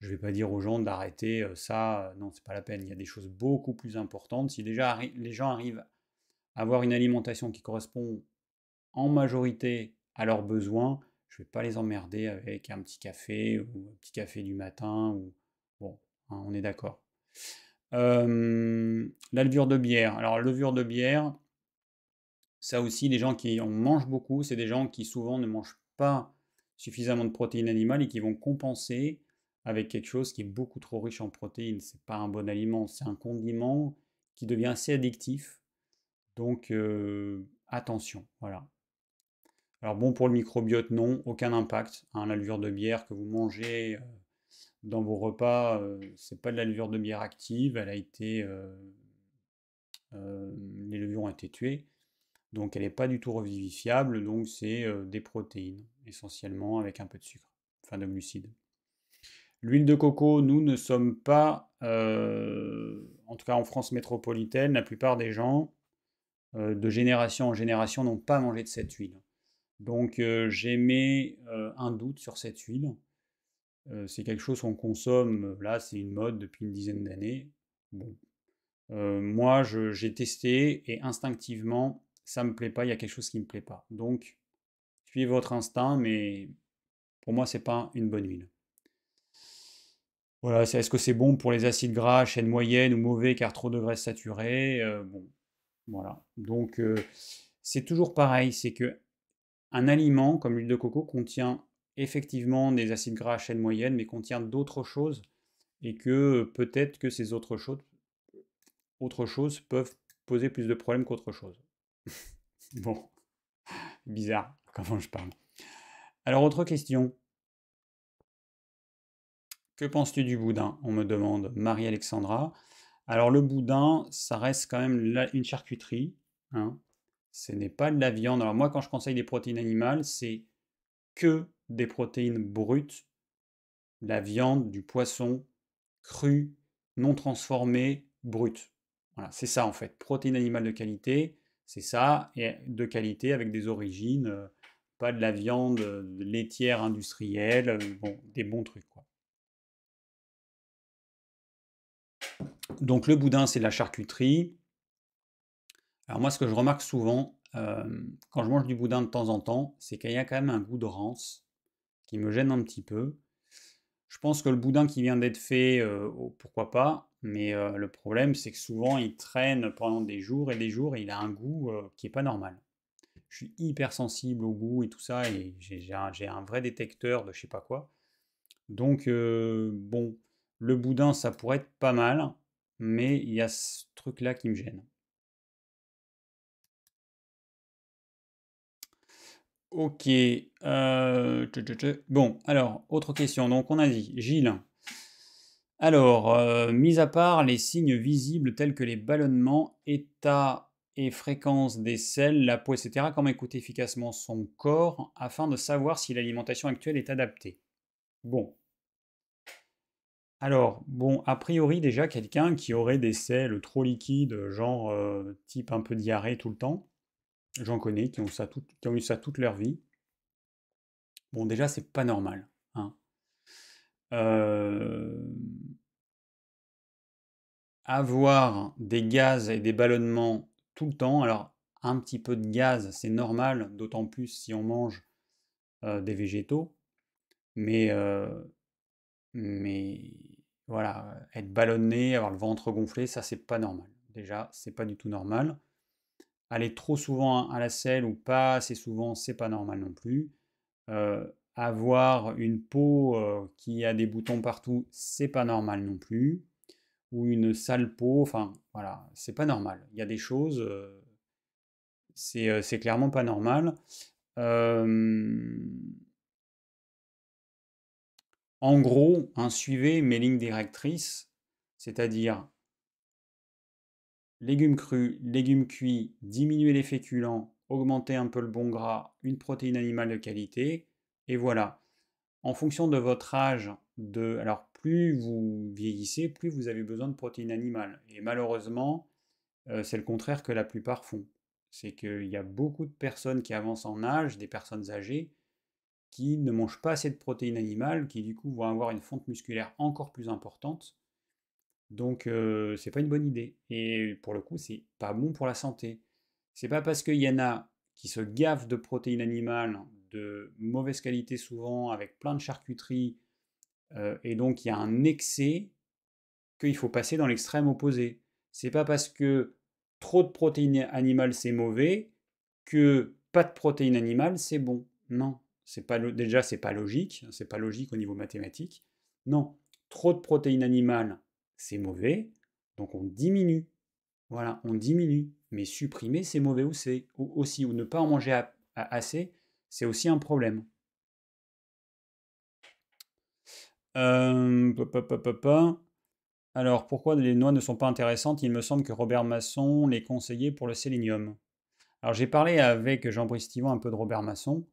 je ne vais pas dire aux gens d'arrêter euh, ça. non, c'est pas la peine. Il y a des choses beaucoup plus importantes. Si déjà les gens arrivent à avoir une alimentation qui correspond en majorité à leurs besoins, je ne vais pas les emmerder avec un petit café ou un petit café du matin. Ou... Bon, hein, on est d'accord. Euh, la levure de bière. Alors, levure de bière, ça aussi, les gens qui en mangent beaucoup, c'est des gens qui souvent ne mangent pas suffisamment de protéines animales et qui vont compenser avec quelque chose qui est beaucoup trop riche en protéines. C'est pas un bon aliment, c'est un condiment qui devient assez addictif. Donc, attention, voilà. Alors bon pour le microbiote, non, aucun impact. Un hein, la levure de bière que vous mangez, dans vos repas, c'est pas de la levure de bière active, elle a été, les levures ont été tuées, donc elle n'est pas du tout revivifiable, donc c'est des protéines essentiellement avec un peu de sucre, enfin de glucides. L'huile de coco, nous ne sommes pas, en tout cas en France métropolitaine, la plupart des gens, de génération en génération, n'ont pas mangé de cette huile. Donc j'ai mis un doute sur cette huile c'est quelque chose qu'on consomme, là c'est une mode depuis une dizaine d'années. Bon. moi j'ai testé et instinctivement ça me plaît pas, il y a quelque chose qui me plaît pas. Donc suivez votre instinct, mais pour moi c'est pas une bonne huile. Voilà, est-ce que c'est bon pour les acides gras, chaîne moyenne ou mauvais car trop de graisse saturée Bon, voilà. Donc c'est toujours pareil, c'est que un aliment comme l'huile de coco contient effectivement des acides gras à chaîne moyenne, mais contient d'autres choses, et que euh, peut-être que ces autres choses, peuvent poser plus de problèmes qu'autre chose. (laughs) bon, bizarre comment je parle. Alors, autre question. Que penses-tu du boudin On me demande Marie-Alexandra. Alors le boudin, ça reste quand même une charcuterie. Hein. Ce n'est pas de la viande. Alors moi, quand je conseille des protéines animales, c'est que des protéines brutes, la viande, du poisson, cru, non transformé, brut. Voilà, c'est ça en fait. Protéines animales de qualité, c'est ça, et de qualité avec des origines, euh, pas de la viande euh, laitière industrielle, euh, des bons trucs quoi. Donc le boudin, c'est de la charcuterie. Alors moi, ce que je remarque souvent quand je mange du boudin de temps en temps, c'est qu'il y a quand même un goût de rance qui me gêne un petit peu. Je pense que le boudin qui vient d'être fait, euh, oh, pourquoi pas, mais euh, le problème c'est que souvent il traîne pendant des jours et des jours et il a un goût euh, qui n'est pas normal. Je suis hyper sensible au goût et tout ça, et j'ai un, un, vrai détecteur de je sais pas quoi. Donc bon, le boudin ça pourrait être pas mal, mais il y a ce truc là qui me gêne. Ok. Euh, bon, alors, autre question. Donc, on a dit, Gilles. Alors, euh, mis à part les signes visibles tels que les ballonnements, état et fréquence des selles, la peau, etc., comment écouter efficacement son corps afin de savoir si l'alimentation actuelle est adaptée Bon. Alors, bon, a priori, déjà, quelqu'un qui aurait des selles trop liquides, genre euh, type un peu diarrhée tout le temps, J'en connais qui ont, ça tout, qui ont eu ça toute leur vie. Bon, déjà, c'est pas normal. Hein. Avoir des gaz et des ballonnements tout le temps, alors un petit peu de gaz, c'est normal, d'autant plus si on mange des végétaux. Mais, mais voilà, être ballonné, avoir le ventre gonflé, ça c'est pas normal. Déjà, c'est pas du tout normal aller trop souvent à la selle ou pas assez souvent, c'est pas normal non plus. Euh, avoir une peau euh, qui a des boutons partout, c'est pas normal non plus. Ou une sale peau, enfin voilà, c'est pas normal. Il y a des choses, euh, c'est clairement pas normal. En gros, un hein, suivez mes lignes directrices, c'est-à-dire légumes crus, légumes cuits, diminuer les féculents, augmenter un peu le bon gras, une protéine animale de qualité, et voilà. En fonction de votre âge, de, alors plus vous vieillissez, plus vous avez besoin de protéines animales. Et malheureusement, euh, c'est le contraire que la plupart font. C'est qu'il y a beaucoup de personnes qui avancent en âge, des personnes âgées, qui ne mangent pas assez de protéines animales, qui du coup vont avoir une fonte musculaire encore plus importante, donc, c'est pas une bonne idée. Et pour le coup, c'est pas bon pour la santé. C'est pas parce qu'il y en a qui se gavent de protéines animales de mauvaise qualité souvent, avec plein de charcuterie, et donc il y a un excès qu'il faut passer dans l'extrême opposé. C'est pas parce que trop de protéines animales c'est mauvais que pas de protéines animales c'est bon. Non, c'est pas déjà c'est pas logique, hein, c'est pas logique au niveau mathématique. Non, trop de protéines animales c'est mauvais, donc on diminue. Voilà, on diminue. Mais supprimer, c'est mauvais aussi, aussi, ou ne pas en manger assez, c'est aussi un problème. Alors, pourquoi les noix ne sont pas intéressantes Il me semble que Robert Masson les conseillait pour le sélénium. Alors, j'ai parlé avec Jean-Brice un peu de Robert Masson.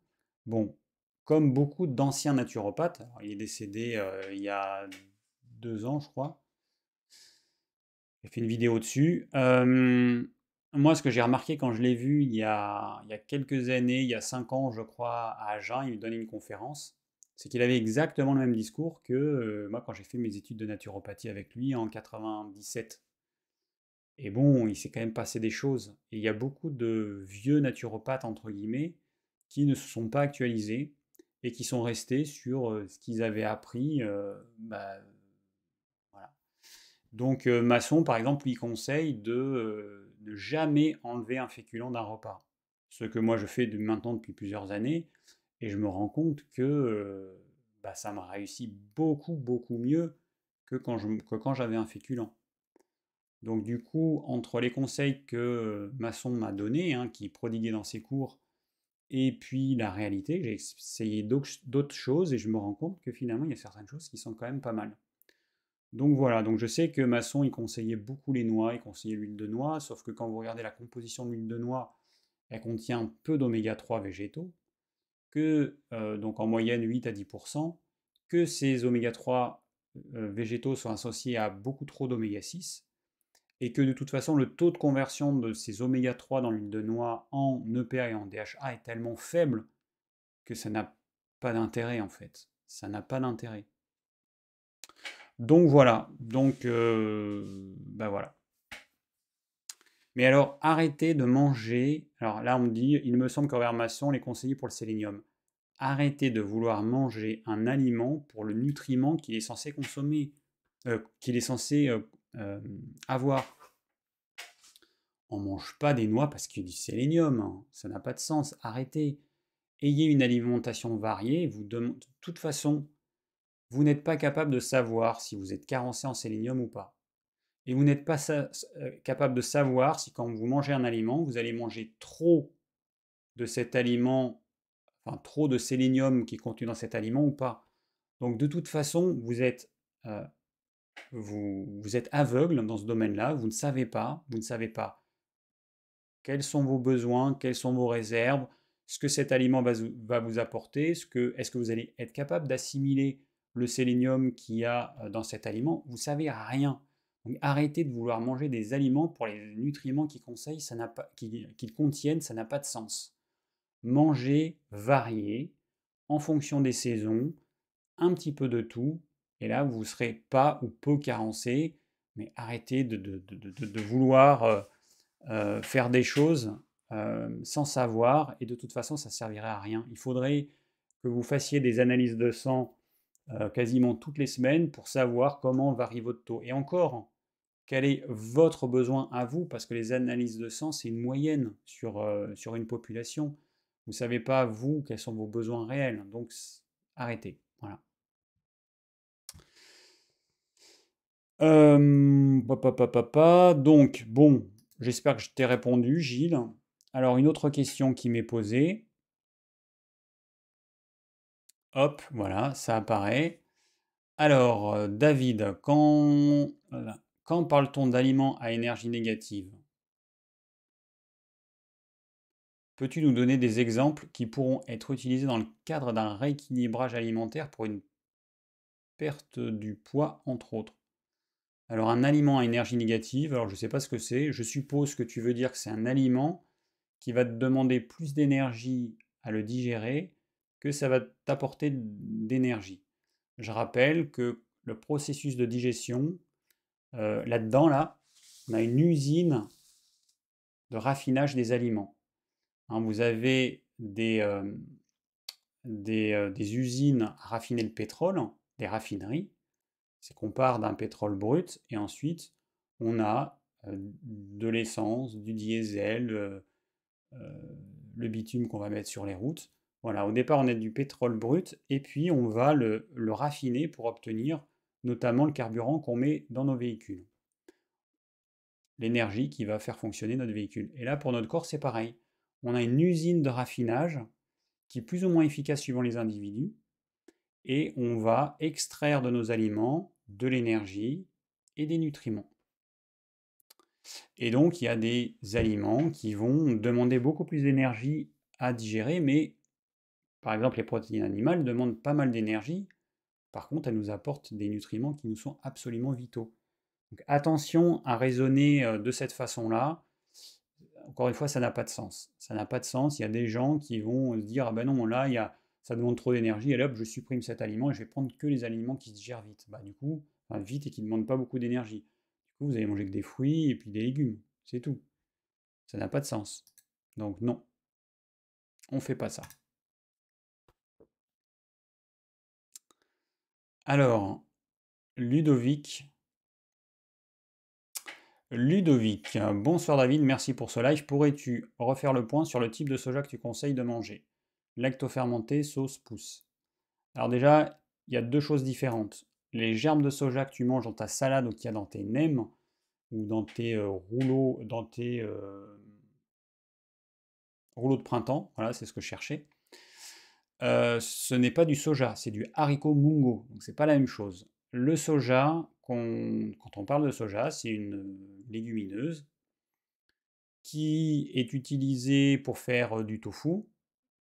Bon, comme beaucoup d'anciens naturopathes, il est décédé euh, il y a deux ans, je crois, fait une vidéo dessus. moi, ce que j'ai remarqué quand je l'ai vu il y, a, il y, a, quelques années, il y a cinq ans, je crois, à Agen, il donnait une conférence, c'est qu'il avait exactement le même discours que moi quand j'ai fait mes études de naturopathie avec lui en 97. Et bon, il s'est quand même passé des choses. Et il y a beaucoup de vieux naturopathes, entre guillemets, qui ne se sont pas actualisés et qui sont restés sur ce qu'ils avaient appris bah, donc euh, Masson, par exemple, lui conseille de ne euh, jamais enlever un féculent d'un repas. Ce que moi je fais maintenant depuis plusieurs années, et je me rends compte que euh, bah, ça m'a réussi beaucoup, beaucoup mieux que quand, j'avais un féculent. Donc du coup, entre les conseils que Masson m'a donnés, hein, qui prodiguait dans ses cours, et puis la réalité, j'ai essayé d'autres choses et je me rends compte que finalement, il y a certaines choses qui sont quand même pas mal. Donc voilà, donc je sais que Masson, il conseillait beaucoup les noix, il conseillait l'huile de noix, sauf que quand vous regardez la composition de l'huile de noix, elle contient peu d'oméga 3 végétaux, que euh, donc en moyenne 8 à 10%, que ces oméga 3 euh, végétaux sont associés à beaucoup trop d'oméga 6, et que de toute façon le taux de conversion de ces oméga 3 dans l'huile de noix en EPA et en DHA est tellement faible que ça n'a pas d'intérêt en fait. Ça n'a pas d'intérêt. Donc voilà, donc euh, ben voilà. Mais alors arrêtez de manger. Alors là on me dit, il me semble qu'envers maçon, les conseillers pour le sélénium. Arrêtez de vouloir manger un aliment pour le nutriment qu'il est censé consommer, euh, qu'il est censé euh, avoir. On mange pas des noix parce qu'il y a du sélénium, hein. ça n'a pas de sens. Arrêtez. Ayez une alimentation variée. Vous de toute façon, vous n'êtes pas capable de savoir si vous êtes carencé en sélénium ou pas. Et vous n'êtes pas euh, capable de savoir si quand vous mangez un aliment, vous allez manger trop de cet aliment, enfin trop de sélénium qui est contenu dans cet aliment ou pas. Donc de toute façon, vous êtes, euh, vous, êtes aveugle dans ce domaine-là, vous ne savez pas, vous ne savez pas quels sont vos besoins, quelles sont vos réserves, ce que cet aliment va, va vous apporter, ce que, est-ce que vous allez être capable d'assimiler le sélénium qu'il y a euh, dans cet aliment, vous savez rien. arrêtez de vouloir manger des aliments pour les nutriments qu'ils conseillent, ça n'a pas, qu'ils, contiennent, ça n'a pas de sens. Manger varié, en fonction des saisons, un petit peu de tout, et là vous serez pas ou peu carencé, mais arrêtez de, vouloir euh, euh, faire des choses sans savoir, et de toute façon ça servirait à rien. Il faudrait que vous fassiez des analyses de sang euh, quasiment toutes les semaines pour savoir comment varie votre taux. Et encore, quel est votre besoin à vous Parce que les analyses de sang, c'est une moyenne sur, euh, une population. Vous ne savez pas, vous, quels sont vos besoins réels. Donc, arrêtez. Voilà. donc, bon, j'espère que je t'ai répondu, Gilles. Alors, une autre question qui m'est posée. Hop, voilà, ça apparaît. Alors, euh, David, quand, quand parle-t-on d'aliments à énergie négative Peux-tu nous donner des exemples qui pourront être utilisés dans le cadre d'un rééquilibrage alimentaire pour une perte du poids, entre autres Alors, un aliment à énergie négative, alors je ne sais pas ce que c'est, je suppose que tu veux dire que c'est un aliment qui va te demander plus d'énergie à le digérer que ça va t'apporter d'énergie. Je rappelle que le processus de digestion, euh, là-dedans, là, on a une usine de raffinage des aliments. Hein, vous avez des, euh, euh, des, usines à raffiner le pétrole, des raffineries. C'est qu'on part d'un pétrole brut et ensuite on a de l'essence, du diesel, le bitume qu'on va mettre sur les routes. Voilà, au départ, on a du pétrole brut et puis on va le, le raffiner pour obtenir notamment le carburant qu'on met dans nos véhicules. L'énergie qui va faire fonctionner notre véhicule. Et là, pour notre corps, c'est pareil. On a une usine de raffinage qui est plus ou moins efficace suivant les individus et on va extraire de nos aliments de l'énergie et des nutriments. Et donc, il y a des aliments qui vont demander beaucoup plus d'énergie à digérer, mais par exemple, les protéines animales demandent pas mal d'énergie. Par contre, elles nous apportent des nutriments qui nous sont absolument vitaux. Donc attention à raisonner euh, de cette façon-là. Encore une fois, ça n'a pas de sens. Ça n'a pas de sens. Il y a des gens qui vont se dire Ah ben non, là, ça demande trop d'énergie, et hop, je supprime cet aliment et je vais prendre que les aliments qui se gèrent vite. Bah, du coup, vite et qui ne demandent pas beaucoup d'énergie. Du coup, vous allez manger que des fruits et puis des légumes. C'est tout. Ça n'a pas de sens. Donc non, on ne fait pas ça. Alors, Ludovic. Ludovic, bonsoir David, merci pour ce live. Pourrais-tu refaire le point sur le type de soja que tu conseilles de manger Lactofermenté, sauce pousse. Alors déjà, il y a deux choses différentes. Les germes de soja que tu manges dans ta salade ou qu'il y a dans tes nems, ou dans tes euh, rouleaux, dans tes euh, rouleaux de printemps, voilà, c'est ce que je cherchais. Euh, ce n'est pas du soja, c'est du haricot mungo, donc c'est pas la même chose. Le soja, quand on parle de soja, c'est une légumineuse qui est utilisée pour faire euh, du tofu,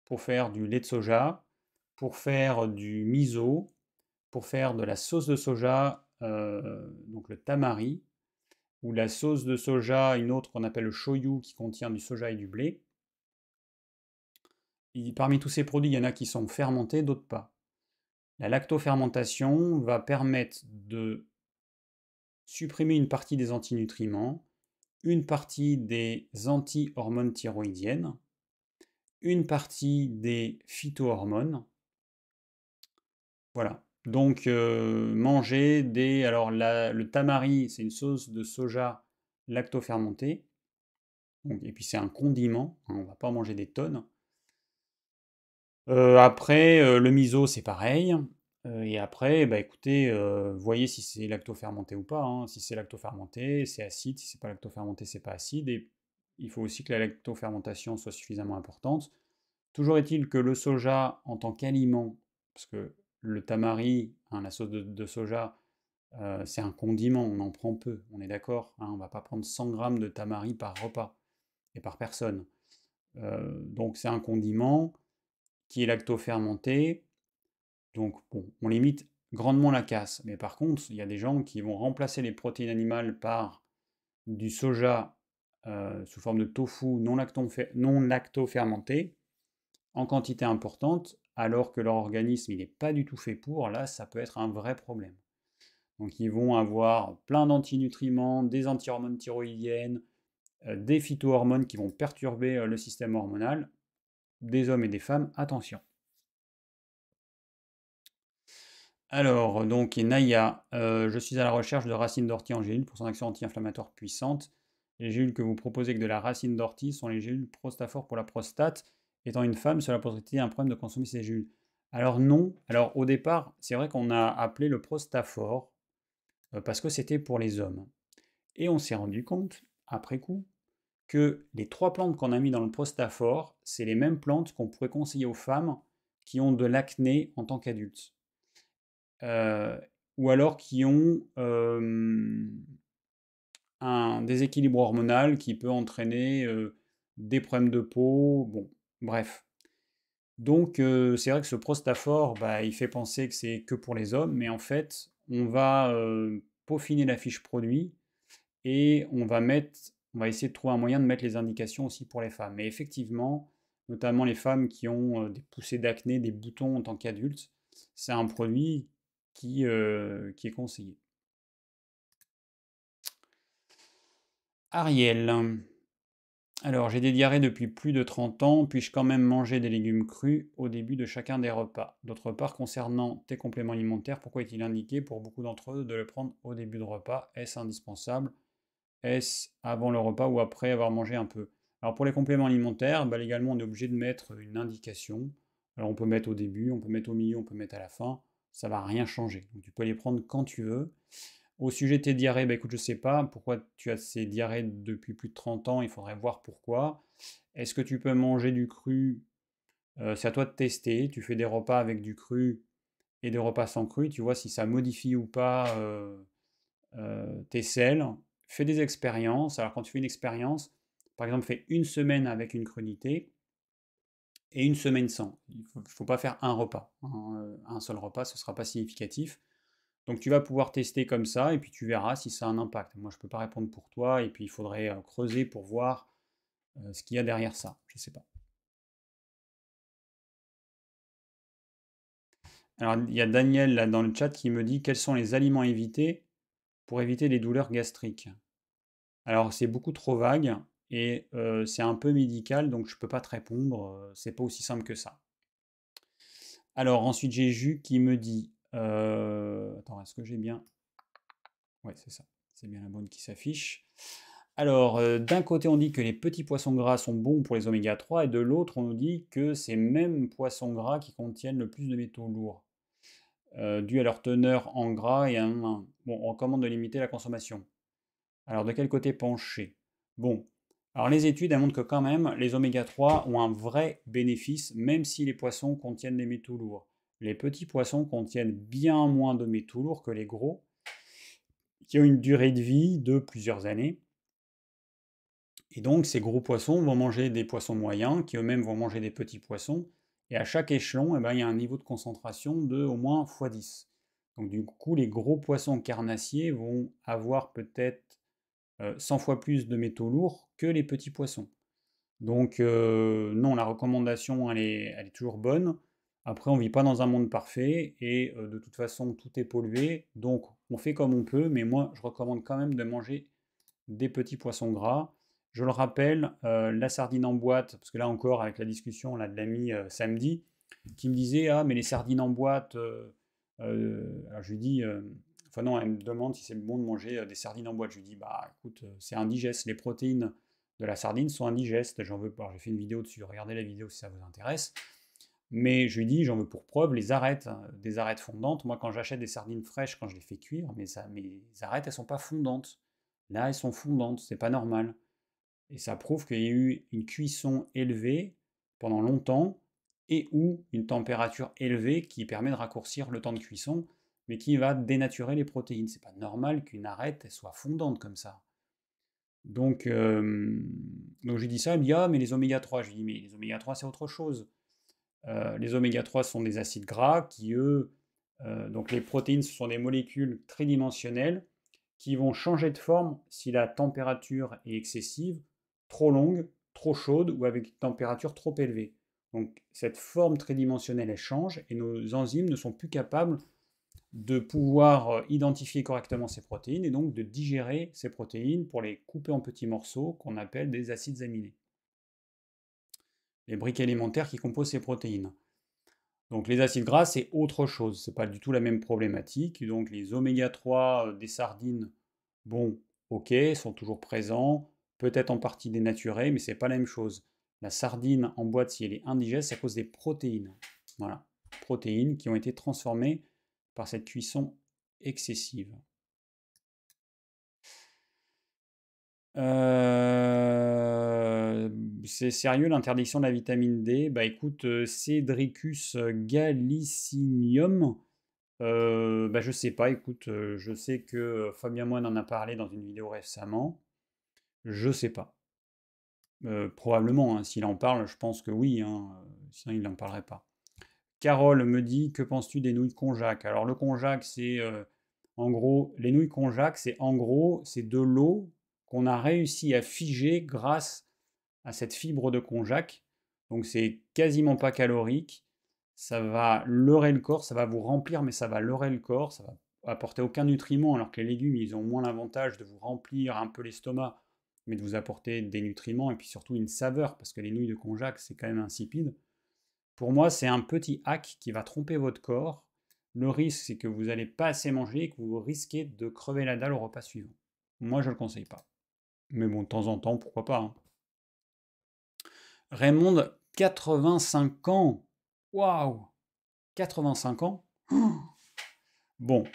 pour faire du lait de soja, pour faire du miso, pour faire de la sauce de soja, euh, donc le tamari, ou la sauce de soja, une autre qu'on appelle le shoyu, qui contient du soja et du blé parmi tous ces produits, il y en a qui sont fermentés, d'autres pas. La lactofermentation va permettre de supprimer une partie des antinutriments, une partie des anti-hormones thyroïdiennes, une partie des phytohormones. Voilà. Donc euh, manger des... Alors le tamari, c'est une sauce de soja lactofermentée. Et puis c'est un condiment, hein, on ne va pas manger des tonnes. Euh, après, euh, le miso, c'est pareil. Euh, et après, bah, écoutez, voyez si c'est lactofermenté ou pas. Hein. Si c'est lactofermenté, c'est acide. Si c'est pas lactofermenté, c'est pas acide. Et il faut aussi que la lactofermentation soit suffisamment importante. Toujours est-il que le soja, en tant qu'aliment, parce que le tamari, un hein, la sauce de, soja, c'est un condiment, on en prend peu, on est d'accord. Hein, on va pas prendre 100 grammes de tamari par repas et par personne. donc c'est un condiment qui est lactofermenté. Donc, on limite grandement la casse. Mais par contre, il y a des gens qui vont remplacer les protéines animales par du soja euh, sous forme de tofu non, lactofermenté en quantité importante, alors que leur organisme n'est pas du tout fait pour. Là, ça peut être un vrai problème. Donc, ils vont avoir plein d'antinutriments, des antihormones thyroïdiennes, euh, des phytohormones qui vont perturber euh, le système hormonal des hommes et des femmes, attention. Alors, donc, Naya, euh, je suis à la recherche de racines d'ortie en gélule pour son action anti-inflammatoire puissante. Les gélules que vous proposez que de la racine d'ortie sont les gélules prostaphores pour la prostate. Étant une femme, cela pourrait être un problème de consommer ces gélules Alors non. Alors au départ, c'est vrai qu'on a appelé le prostaphore euh, parce que c'était pour les hommes. Et on s'est rendu compte, après coup, que les trois plantes qu'on a mis dans le prostaphore, c'est les mêmes plantes qu'on pourrait conseiller aux femmes qui ont de l'acné en tant qu'adultes. Euh, ou alors qui ont euh, un déséquilibre hormonal qui peut entraîner euh, des problèmes de peau, bon, bref. Donc c'est vrai que ce prostaphore, bah, il fait penser que c'est que pour les hommes, mais en fait, on va peaufiner la fiche produit et on va mettre on va essayer de trouver un moyen de mettre les indications aussi pour les femmes. Mais effectivement, notamment les femmes qui ont euh, des poussées d'acné, des boutons en tant qu'adultes, c'est un produit qui, euh, qui est conseillé. Ariel. Alors, j'ai des diarrhées depuis plus de 30 ans, puis-je quand même manger des légumes crus au début de chacun des repas D'autre part, concernant tes compléments alimentaires, pourquoi est-il indiqué pour beaucoup d'entre eux de le prendre au début de repas Est-ce indispensable est-ce avant le repas ou après avoir mangé un peu Alors pour les compléments alimentaires, également, bah, légalement, on est obligé de mettre une indication. Alors on peut mettre au début, on peut mettre au milieu, on peut mettre à la fin. Ça ne va rien changer. tu peux les prendre quand tu veux. Au sujet de tes diarrhées, bah, écoute, je ne sais pas pourquoi tu as ces diarrhées depuis plus de 30 ans. Il faudrait voir pourquoi. Est-ce que tu peux manger du cru euh, C'est à toi de tester. Tu fais des repas avec du cru et des repas sans cru. Tu vois si ça modifie ou pas euh, euh, tes selles fais des expériences. Alors quand tu fais une expérience, par exemple, fais une semaine avec une crudité et une semaine sans. Il ne faut, pas faire un repas. Hein, euh, un seul repas, ce ne sera pas significatif. Donc tu vas pouvoir tester comme ça et puis tu verras si ça a un impact. Moi, je ne peux pas répondre pour toi et puis il faudrait euh, creuser pour voir euh, ce qu'il y a derrière ça. Je ne sais pas. Alors il y a Daniel là dans le chat qui me dit quels sont les aliments évités pour éviter les douleurs gastriques. Alors c'est beaucoup trop vague et c'est un peu médical, donc je ne peux pas te répondre, c'est pas aussi simple que ça. Alors ensuite j'ai Jus qui me dit, attends, est-ce que j'ai bien... Ouais c'est ça, c'est bien la bonne qui s'affiche. Alors, d'un côté, on dit que les petits poissons gras sont bons pour les oméga 3, et de l'autre, on nous dit que c'est même poissons gras qui contiennent le plus de métaux lourds. Euh, dû à leur teneur en gras et en Bon, on recommande de limiter la consommation. Alors de quel côté pencher Bon, alors les études montrent que quand même les oméga 3 ont un vrai bénéfice même si les poissons contiennent des métaux lourds. Les petits poissons contiennent bien moins de métaux lourds que les gros qui ont une durée de vie de plusieurs années. Et donc ces gros poissons vont manger des poissons moyens qui eux-mêmes vont manger des petits poissons et à chaque échelon, eh ben, il y a un niveau de concentration de au moins x10. Donc du coup, les gros poissons carnassiers vont avoir peut-être 100 euh, fois plus de métaux lourds que les petits poissons. Donc euh, non, la recommandation, elle est, toujours bonne. Après, on ne vit pas dans un monde parfait et euh, de toute façon, tout est pollué. Donc on fait comme on peut, mais moi, je recommande quand même de manger des petits poissons gras. Je le rappelle, euh, la sardine en boîte, parce que là encore, avec la discussion là, de l'ami euh, samedi, qui me disait Ah, mais les sardines en boîte. Euh, alors je lui dis Enfin, non, elle me demande si c'est bon de manger des sardines en boîte. Je lui dis Bah, écoute, c'est indigeste. Les protéines de la sardine sont indigestes. J'en veux pas. J'ai fait une vidéo dessus. Regardez la vidéo si ça vous intéresse. Mais je lui dis, j'en veux pour preuve les arêtes, hein, des arêtes fondantes. Moi, quand j'achète des sardines fraîches, quand je les fais cuire, mes, mes arêtes, elles sont pas fondantes. Là, elles sont fondantes, c'est pas normal. Et ça prouve qu'il y a eu une cuisson élevée pendant longtemps et ou une température élevée qui permet de raccourcir le temps de cuisson, mais qui va dénaturer les protéines. C'est pas normal qu'une arête soit fondante comme ça. Donc, euh, donc j'ai ça, il me dit ah mais les oméga 3, je lui dis mais les oméga 3 c'est autre chose. Euh, les oméga 3 sont des acides gras qui eux, euh, donc les protéines ce sont des molécules tridimensionnelles qui vont changer de forme si la température est excessive trop longue, trop chaude ou avec une température trop élevée. Donc cette forme tridimensionnelle, elle change et nos enzymes ne sont plus capables de pouvoir euh, identifier correctement ces protéines et donc de digérer ces protéines pour les couper en petits morceaux qu'on appelle des acides aminés. Les briques alimentaires qui composent ces protéines. Donc les acides gras, c'est autre chose, n'est pas du tout la même problématique. Donc les oméga 3 euh, des sardines, bon, ok, sont toujours présents, peut-être en partie dénaturée, mais c'est pas la même chose. La sardine en boîte, si elle est indigeste, c'est à cause des protéines. Voilà, protéines qui ont été transformées par cette cuisson excessive. Euh, c'est sérieux l'interdiction de la vitamine D Bah écoute, euh, Cédricus gallicinium, euh, bah je sais pas, écoute, euh, je sais que Fabien Moine en a parlé dans une vidéo récemment. Je sais pas. Euh, probablement, hein, s'il en parle, je pense que oui, hein, euh, sinon il n'en parlerait pas. Carole me dit Que penses-tu des nouilles konjac Alors, le konjac, c'est euh, en gros, les nouilles konjac, c'est en gros, c'est de l'eau qu'on a réussi à figer grâce à cette fibre de konjac. Donc, c'est quasiment pas calorique. Ça va leurrer le corps, ça va vous remplir, mais ça va leurrer le corps, ça va apporter aucun nutriment, alors que les légumes, ils ont moins l'avantage de vous remplir un peu l'estomac mais de vous apporter des nutriments et puis surtout une saveur, parce que les nouilles de conjac, c'est quand même insipide. Pour moi, c'est un petit hack qui va tromper votre corps. Le risque, c'est que vous n'allez pas assez manger et que vous risquez de crever la dalle au repas suivant. Moi, je ne le conseille pas. Mais bon, de temps en temps, pourquoi pas. Hein. Raymond, 85 ans. Waouh 85 ans (gasps) Bon,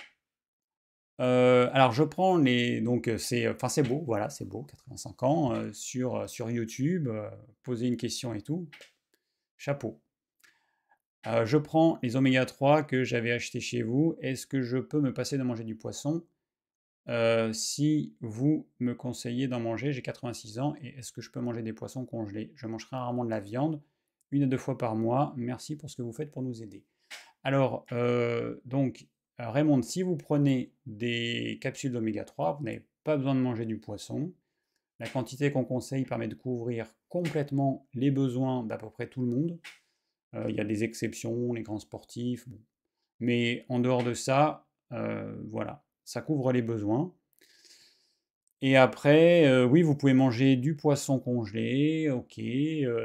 euh, alors je prends les donc euh, c'est euh, enfin c'est beau voilà c'est beau 85 ans sur sur YouTube poser une question et tout chapeau. je prends les oméga 3 que j'avais acheté chez vous. Est-ce que je peux me passer de manger du poisson Si vous me conseillez d'en manger, j'ai 86 ans et est-ce que je peux manger des poissons congelés Je mangerai rarement de la viande, une à deux fois par mois. Merci pour ce que vous faites pour nous aider. Alors donc euh, Raymond, si vous prenez des capsules d'oméga 3, vous n'avez pas besoin de manger du poisson. La quantité qu'on conseille permet de couvrir complètement les besoins d'à peu près tout le monde. Euh, il y a des exceptions, les grands sportifs. Mais en dehors de ça, euh, voilà, ça couvre les besoins. Et après, oui, vous pouvez manger du poisson congelé, ok,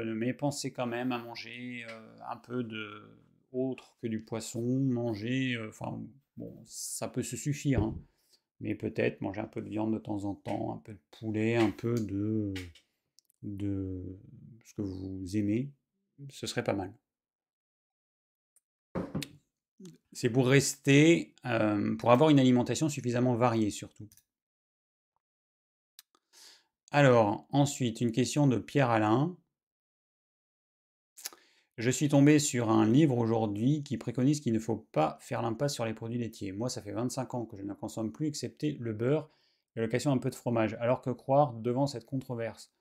mais pensez quand même à manger un peu de que du poisson, manger, enfin, Bon, ça peut se suffire, hein. mais peut-être manger un peu de viande de temps en temps, un peu de poulet, un peu de, de ce que vous aimez, ce serait pas mal. C'est pour rester, euh, pour avoir une alimentation suffisamment variée surtout. Alors, ensuite, une question de Pierre Alain. Je suis tombé sur un livre aujourd'hui qui préconise qu'il ne faut pas faire l'impasse sur les produits laitiers. Moi, ça fait 25 ans que je ne consomme plus, excepté le beurre et l'occasion un peu de fromage. Alors que croire devant cette controverse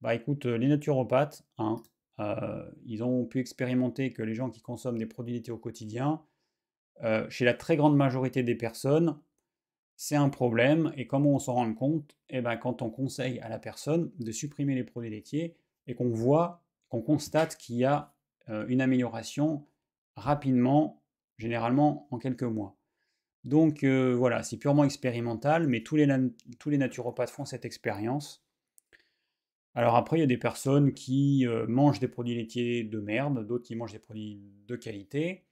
Bah écoute, euh, les naturopathes, hein, euh, ils ont pu expérimenter que les gens qui consomment des produits laitiers au quotidien, euh, chez la très grande majorité des personnes, c'est un problème. Et comment on s'en rend compte Eh ben, quand on conseille à la personne de supprimer les produits laitiers et qu'on voit, qu'on constate qu'il y a euh, une amélioration rapidement, généralement en quelques mois. Donc euh, voilà, c'est purement expérimental, mais tous les, tous les naturopathes font cette expérience. Alors après, il y a des personnes qui euh, mangent des produits laitiers de merde, d'autres qui mangent des produits de qualité.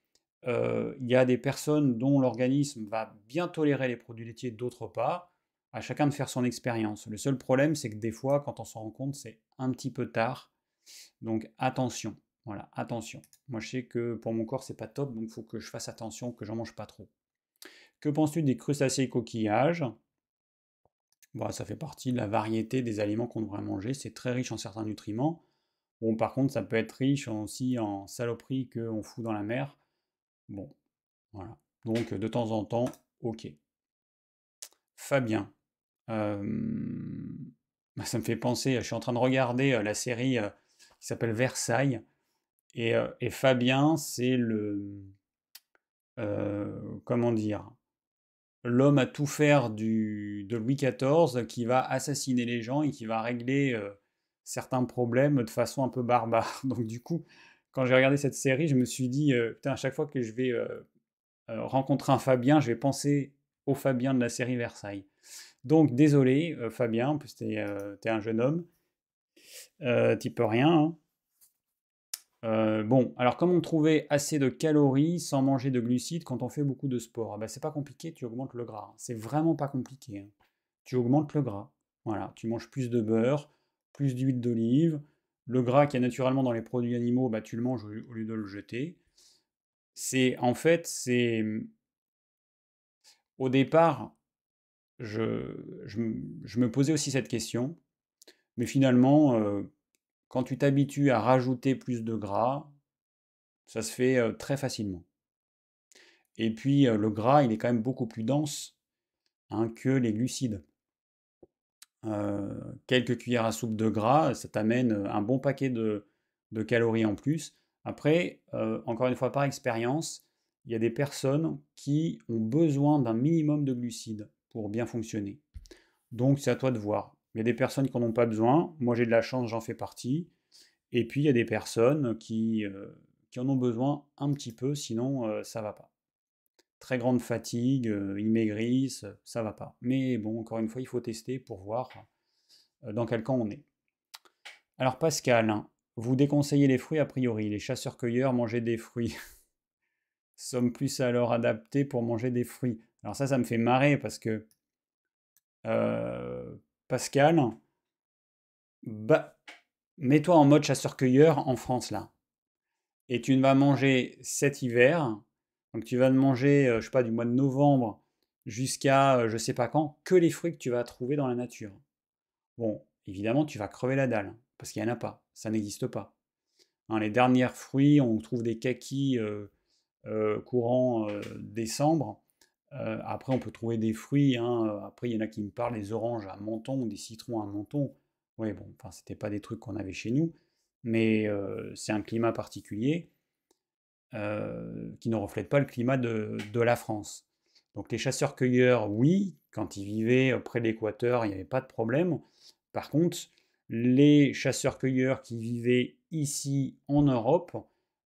il y a des personnes dont l'organisme va bien tolérer les produits laitiers, d'autres pas. À chacun de faire son expérience. Le seul problème, c'est que des fois, quand on s'en rend compte, c'est un petit peu tard. Donc attention. Voilà, attention. Moi, je sais que pour mon corps, c'est pas top, donc il faut que je fasse attention, que j'en mange pas trop. Que penses-tu des crustacés et coquillages bah, Ça fait partie de la variété des aliments qu'on devrait manger. C'est très riche en certains nutriments. Bon, par contre, ça peut être riche aussi en saloperies qu'on fout dans la mer. Bon, voilà. Donc, de temps en temps, ok. Fabien. Euh, (laughs) ça me fait penser, je suis en train de regarder euh, la série euh, qui s'appelle Versailles. Et, Fabien, c'est le. comment dire L'homme à tout faire de Louis XIV qui va assassiner les gens et qui va régler certains problèmes de façon un peu barbare. (laughs) Donc, du coup, quand j'ai regardé cette série, je me suis dit, putain, à chaque fois que je vais rencontrer un Fabien, je vais penser au Fabien de la série Versailles. Donc, désolé, Fabien, en t'es es un jeune homme. tu ne peux rien. Hein. Euh, bon, alors comment trouver assez de calories sans manger de glucides quand on fait beaucoup de sport ah ben, C'est pas compliqué, tu augmentes le gras. C'est vraiment pas compliqué. Hein. Tu augmentes le gras. Voilà, tu manges plus de beurre, plus d'huile d'olive. Le gras qui a naturellement dans les produits animaux, bah, tu le manges au lieu de le jeter. C'est en fait, c'est au départ, je, me posais aussi cette question, mais finalement, euh, quand tu t'habitues à rajouter plus de gras, ça se fait très facilement. Et puis le gras, il est quand même beaucoup plus dense hein, que les glucides. quelques cuillères à soupe de gras, ça t'amène un bon paquet de, calories en plus. Après, encore une fois, par expérience, il y a des personnes qui ont besoin d'un minimum de glucides pour bien fonctionner. Donc c'est à toi de voir. Il y a des personnes qui n'en ont pas besoin. Moi, j'ai de la chance, j'en fais partie. Et puis, il y a des personnes qui, euh, en ont besoin un petit peu, sinon, euh, ça va pas. Très grande fatigue, euh, ils maigrissent, ça va pas. Mais bon, encore une fois, il faut tester pour voir euh, dans quel camp on est. Alors, Pascal, vous déconseillez les fruits a priori. Les chasseurs-cueilleurs mangeaient des fruits. (laughs) Sommes plus alors adaptés pour manger des fruits. Alors ça, ça me fait marrer parce que Pascal, bah, mets-toi en mode chasseur-cueilleur en France là. Et tu ne vas manger cet hiver, donc tu vas manger, euh, je sais pas, du mois de novembre jusqu'à euh, je sais pas quand, que les fruits que tu vas trouver dans la nature. Bon, évidemment, tu vas crever la dalle, parce qu'il n'y en a pas, ça n'existe pas. Hein, les derniers fruits, on trouve des kakis euh, courant décembre, euh, après, on peut trouver des fruits. Hein. Euh, après, il y en a qui me parlent des oranges à menton, des citrons à menton. Oui, bon, enfin, c'était pas des trucs qu'on avait chez nous, mais euh, c'est un climat particulier qui ne reflète pas le climat de, de la France. Donc, les chasseurs-cueilleurs, oui, quand ils vivaient près de l'équateur, il n'y avait pas de problème. Par contre, les chasseurs-cueilleurs qui vivaient ici en Europe,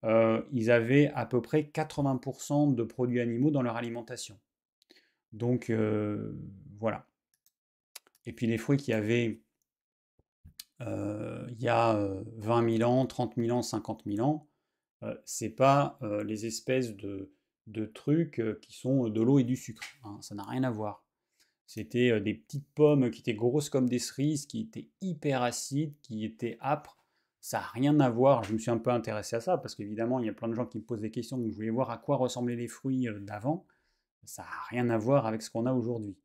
ils avaient à peu près 80% de produits animaux dans leur alimentation. Donc voilà. Et puis les fruits qu'il y avait il y a 20 000 ans, 30 000 ans, 50 000 ans, c'est pas les espèces de, trucs qui sont de l'eau et du sucre. Hein, ça n'a rien à voir. C'était des petites pommes qui étaient grosses comme des cerises, qui étaient hyper acides, qui étaient âpres. Ça n'a rien à voir. Je me suis un peu intéressé à ça parce qu'évidemment, il y a plein de gens qui me posent des questions. Donc, je voulais voir à quoi ressemblaient les fruits d'avant ça n'a rien à voir avec ce qu'on a aujourd'hui.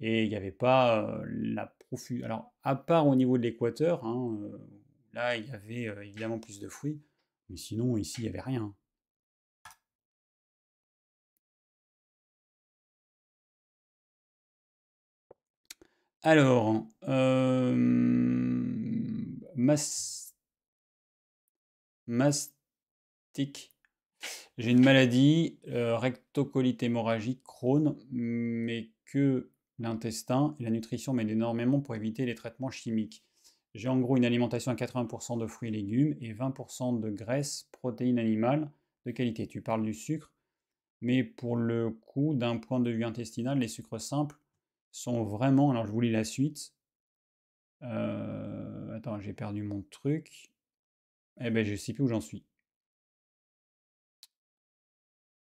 Et il n'y avait pas la profusion. Alors, à part au niveau de l'équateur, hein, là, il y avait évidemment plus de fruits, mais sinon, ici, il n'y avait rien. Alors, euh, mas, mastic, j'ai une maladie euh, rectocolite hémorragique Crohn, mais que l'intestin et la nutrition m'aident énormément pour éviter les traitements chimiques. J'ai en gros une alimentation à 80% de fruits et légumes et 20% de graisses, protéines animales de qualité. Tu parles du sucre, mais pour le coup, d'un point de vue intestinal, les sucres simples sont vraiment. Alors je vous lis la suite. Euh, attends, j'ai perdu mon truc. Eh ben, je ne sais plus où j'en suis.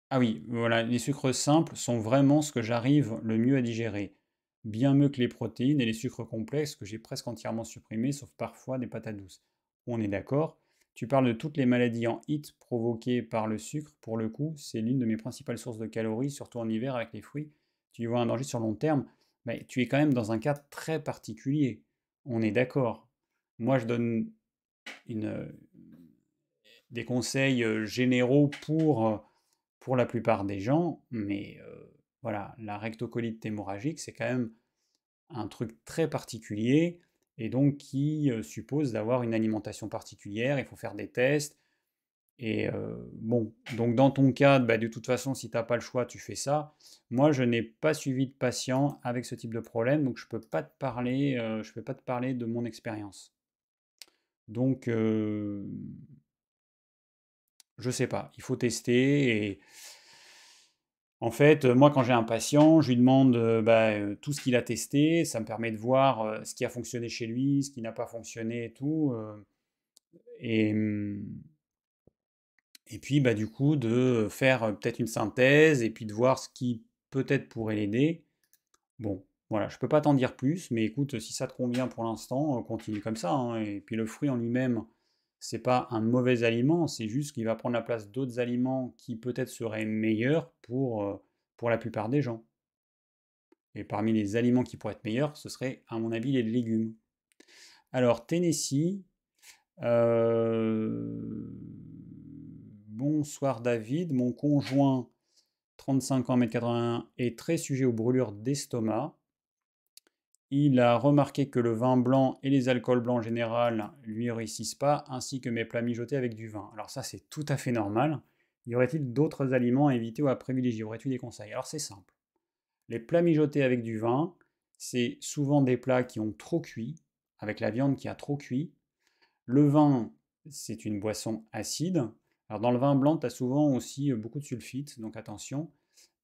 Ah oui, voilà, les sucres simples sont vraiment ce que j'arrive le mieux à digérer. Bien mieux que les protéines et les sucres complexes que j'ai presque entièrement supprimés, sauf parfois des patates douces. On est d'accord Tu parles de toutes les maladies en hit provoquées par le sucre. Pour le coup, c'est l'une de mes principales sources de calories, surtout en hiver avec les fruits. Tu y vois un danger sur long terme, mais tu es quand même dans un cas très particulier. On est d'accord. Moi, je donne des conseils euh, généraux pour euh, pour la plupart des gens, mais voilà, la rectocolite hémorragique, c'est quand même un truc très particulier et donc qui suppose d'avoir une alimentation particulière, il faut faire des tests. Et bon, donc dans ton cas, bah, de toute façon, si tu pas le choix, tu fais ça. Moi, je n'ai pas suivi de patient avec ce type de problème, donc je peux, pas te parler, je peux pas te parler de mon expérience. Donc, je sais pas. Il faut tester et. En fait, euh, moi, quand j'ai un patient, je lui demande euh, bah, euh, tout ce qu'il a testé. Ça me permet de voir ce qui a fonctionné chez lui, ce qui n'a pas fonctionné et tout. Mm, et, puis, bah, du coup, de faire peut-être une synthèse et puis de voir ce qui peut-être pourrait l'aider. Bon, voilà, je ne peux pas t'en dire plus, mais écoute, si ça te convient pour l'instant, continue comme ça. Hein, et puis, le fruit en lui-même, c'est pas un mauvais aliment, c'est juste qu'il va prendre la place d'autres aliments qui peut-être seraient meilleurs pour, euh, pour la plupart des gens. Et parmi les aliments qui pourraient être meilleurs, ce serait, à mon avis, les légumes. Alors, Tennessee. Euh, bonsoir David, mon conjoint, 35 ans, 1m81, est très sujet aux brûlures d'estomac. Il a remarqué que le vin blanc et les alcools blancs en général lui réussissent pas, ainsi que mes plats mijotés avec du vin. Alors ça, c'est tout à fait normal. Y aurait-il d'autres aliments à éviter ou à privilégier Aurais-tu des conseils Alors c'est simple. Les plats mijotés avec du vin, c'est souvent des plats qui ont trop cuit, avec la viande qui a trop cuit. Le vin, c'est une boisson acide. Alors dans le vin blanc, tu as souvent aussi beaucoup de sulfite, donc attention.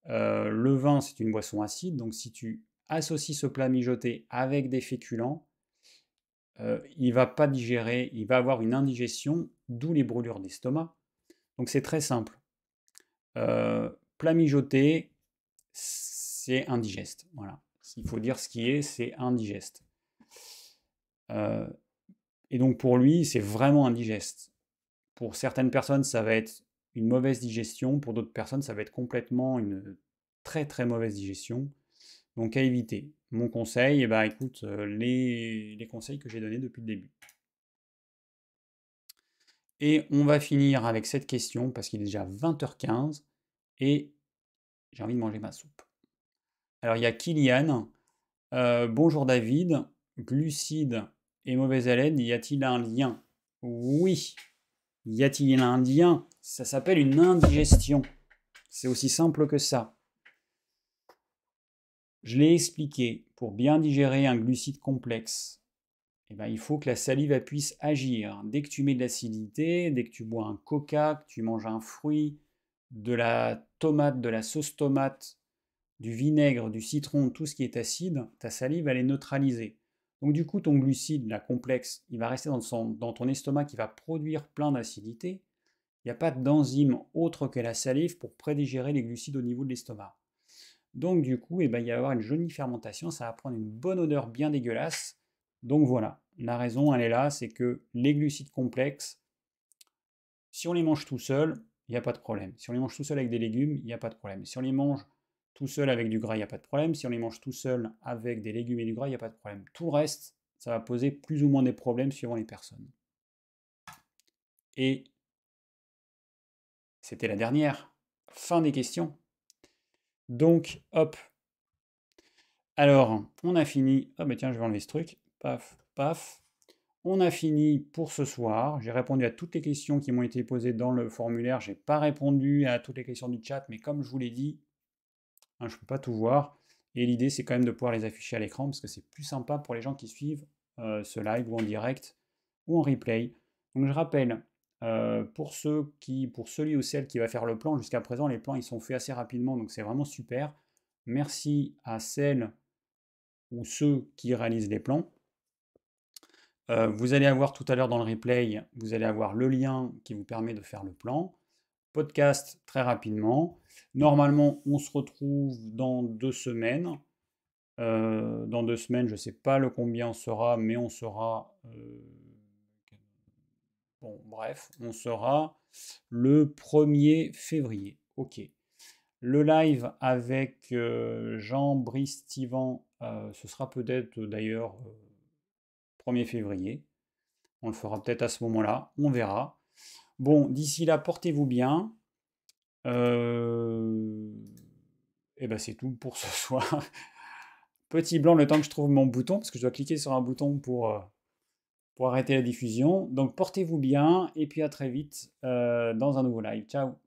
Euh, le vin, c'est une boisson acide, donc si tu associe ce plat mijoté avec des féculents, il euh, il va pas digérer, il va avoir une indigestion, d'où les brûlures d'estomac. Donc c'est très simple. Euh, plat mijoté, c'est indigeste. Voilà. Il faut dire ce qui est, c'est indigeste. Euh, et donc pour lui, c'est vraiment indigeste. Pour certaines personnes, ça va être une mauvaise digestion. Pour d'autres personnes, ça va être complètement une très très mauvaise digestion. Donc à éviter. Mon conseil, eh ben, écoute, euh, les, conseils que j'ai donnés depuis le début. Et on va finir avec cette question parce qu'il est déjà 20h15 et j'ai envie de manger ma soupe. Alors il y a Kylian. Euh, bonjour David, glucides et mauvaise haleine, y a-t-il un lien Oui, y a-t-il un lien Ça s'appelle une indigestion. C'est aussi simple que ça. Je l'ai expliqué, pour bien digérer un glucide complexe, eh bien, il faut que la salive puisse agir. Dès que tu mets de l'acidité, dès que tu bois un coca, que tu manges un fruit, de la tomate, de la sauce tomate, du vinaigre, du citron, tout ce qui est acide, ta salive va les neutraliser. Donc du coup, ton glucide, la complexe, il va rester dans, dans ton estomac qui va produire plein d'acidité. Il n'y a pas d'enzyme autre que la salive pour prédigérer les glucides au niveau de l'estomac. Donc du coup, eh ben, il va y avoir une jolie fermentation, ça va prendre une bonne odeur bien dégueulasse. Donc voilà, la raison, elle est là, c'est que les glucides complexes, si on les mange tout seul, il n'y a pas de problème. Si on les mange tout seul avec des légumes, il n'y a pas de problème. Si on les mange tout seul avec du gras, il n'y a pas de problème. Si on les mange tout seul avec des légumes et du gras, il n'y a pas de problème. Tout le reste, ça va poser plus ou moins des problèmes suivant les personnes. Et c'était la dernière. Fin des questions. Donc, hop. Alors, on a fini. Ah, bah, tiens, je vais enlever ce truc. Paf, paf. On a fini pour ce soir. J'ai répondu à toutes les questions qui m'ont été posées dans le formulaire. Je n'ai pas répondu à toutes les questions du chat, mais comme je vous l'ai dit, hein, je ne peux pas tout voir. Et l'idée, c'est quand même de pouvoir les afficher à l'écran parce que c'est plus sympa pour les gens qui suivent euh, ce live ou en direct ou en replay. Donc, je rappelle euh, pour, ceux qui, pour celui ou celle qui va faire le plan, jusqu'à présent, les plans ils sont faits assez rapidement, donc c'est vraiment super. Merci à celles ou ceux qui réalisent les plans. Euh, vous allez avoir tout à l'heure dans le replay, vous allez avoir le lien qui vous permet de faire le plan. Podcast très rapidement. Normalement, on se retrouve dans deux semaines. Euh, dans deux semaines, je ne sais pas le combien on sera, mais on sera Bon, bref, on sera le 1er février. Ok. Le live avec euh, Jean-Brice Tivan, euh, ce sera peut-être euh, d'ailleurs 1er février. On le fera peut-être à ce moment-là, on verra. Bon, d'ici là, portez-vous bien. Et eh ben c'est tout pour ce (laughs) soir. Petit blanc, le temps que je trouve mon bouton, parce que je dois cliquer sur un bouton pour pour arrêter la diffusion. Donc portez-vous bien et puis à très vite euh, dans un nouveau live. Ciao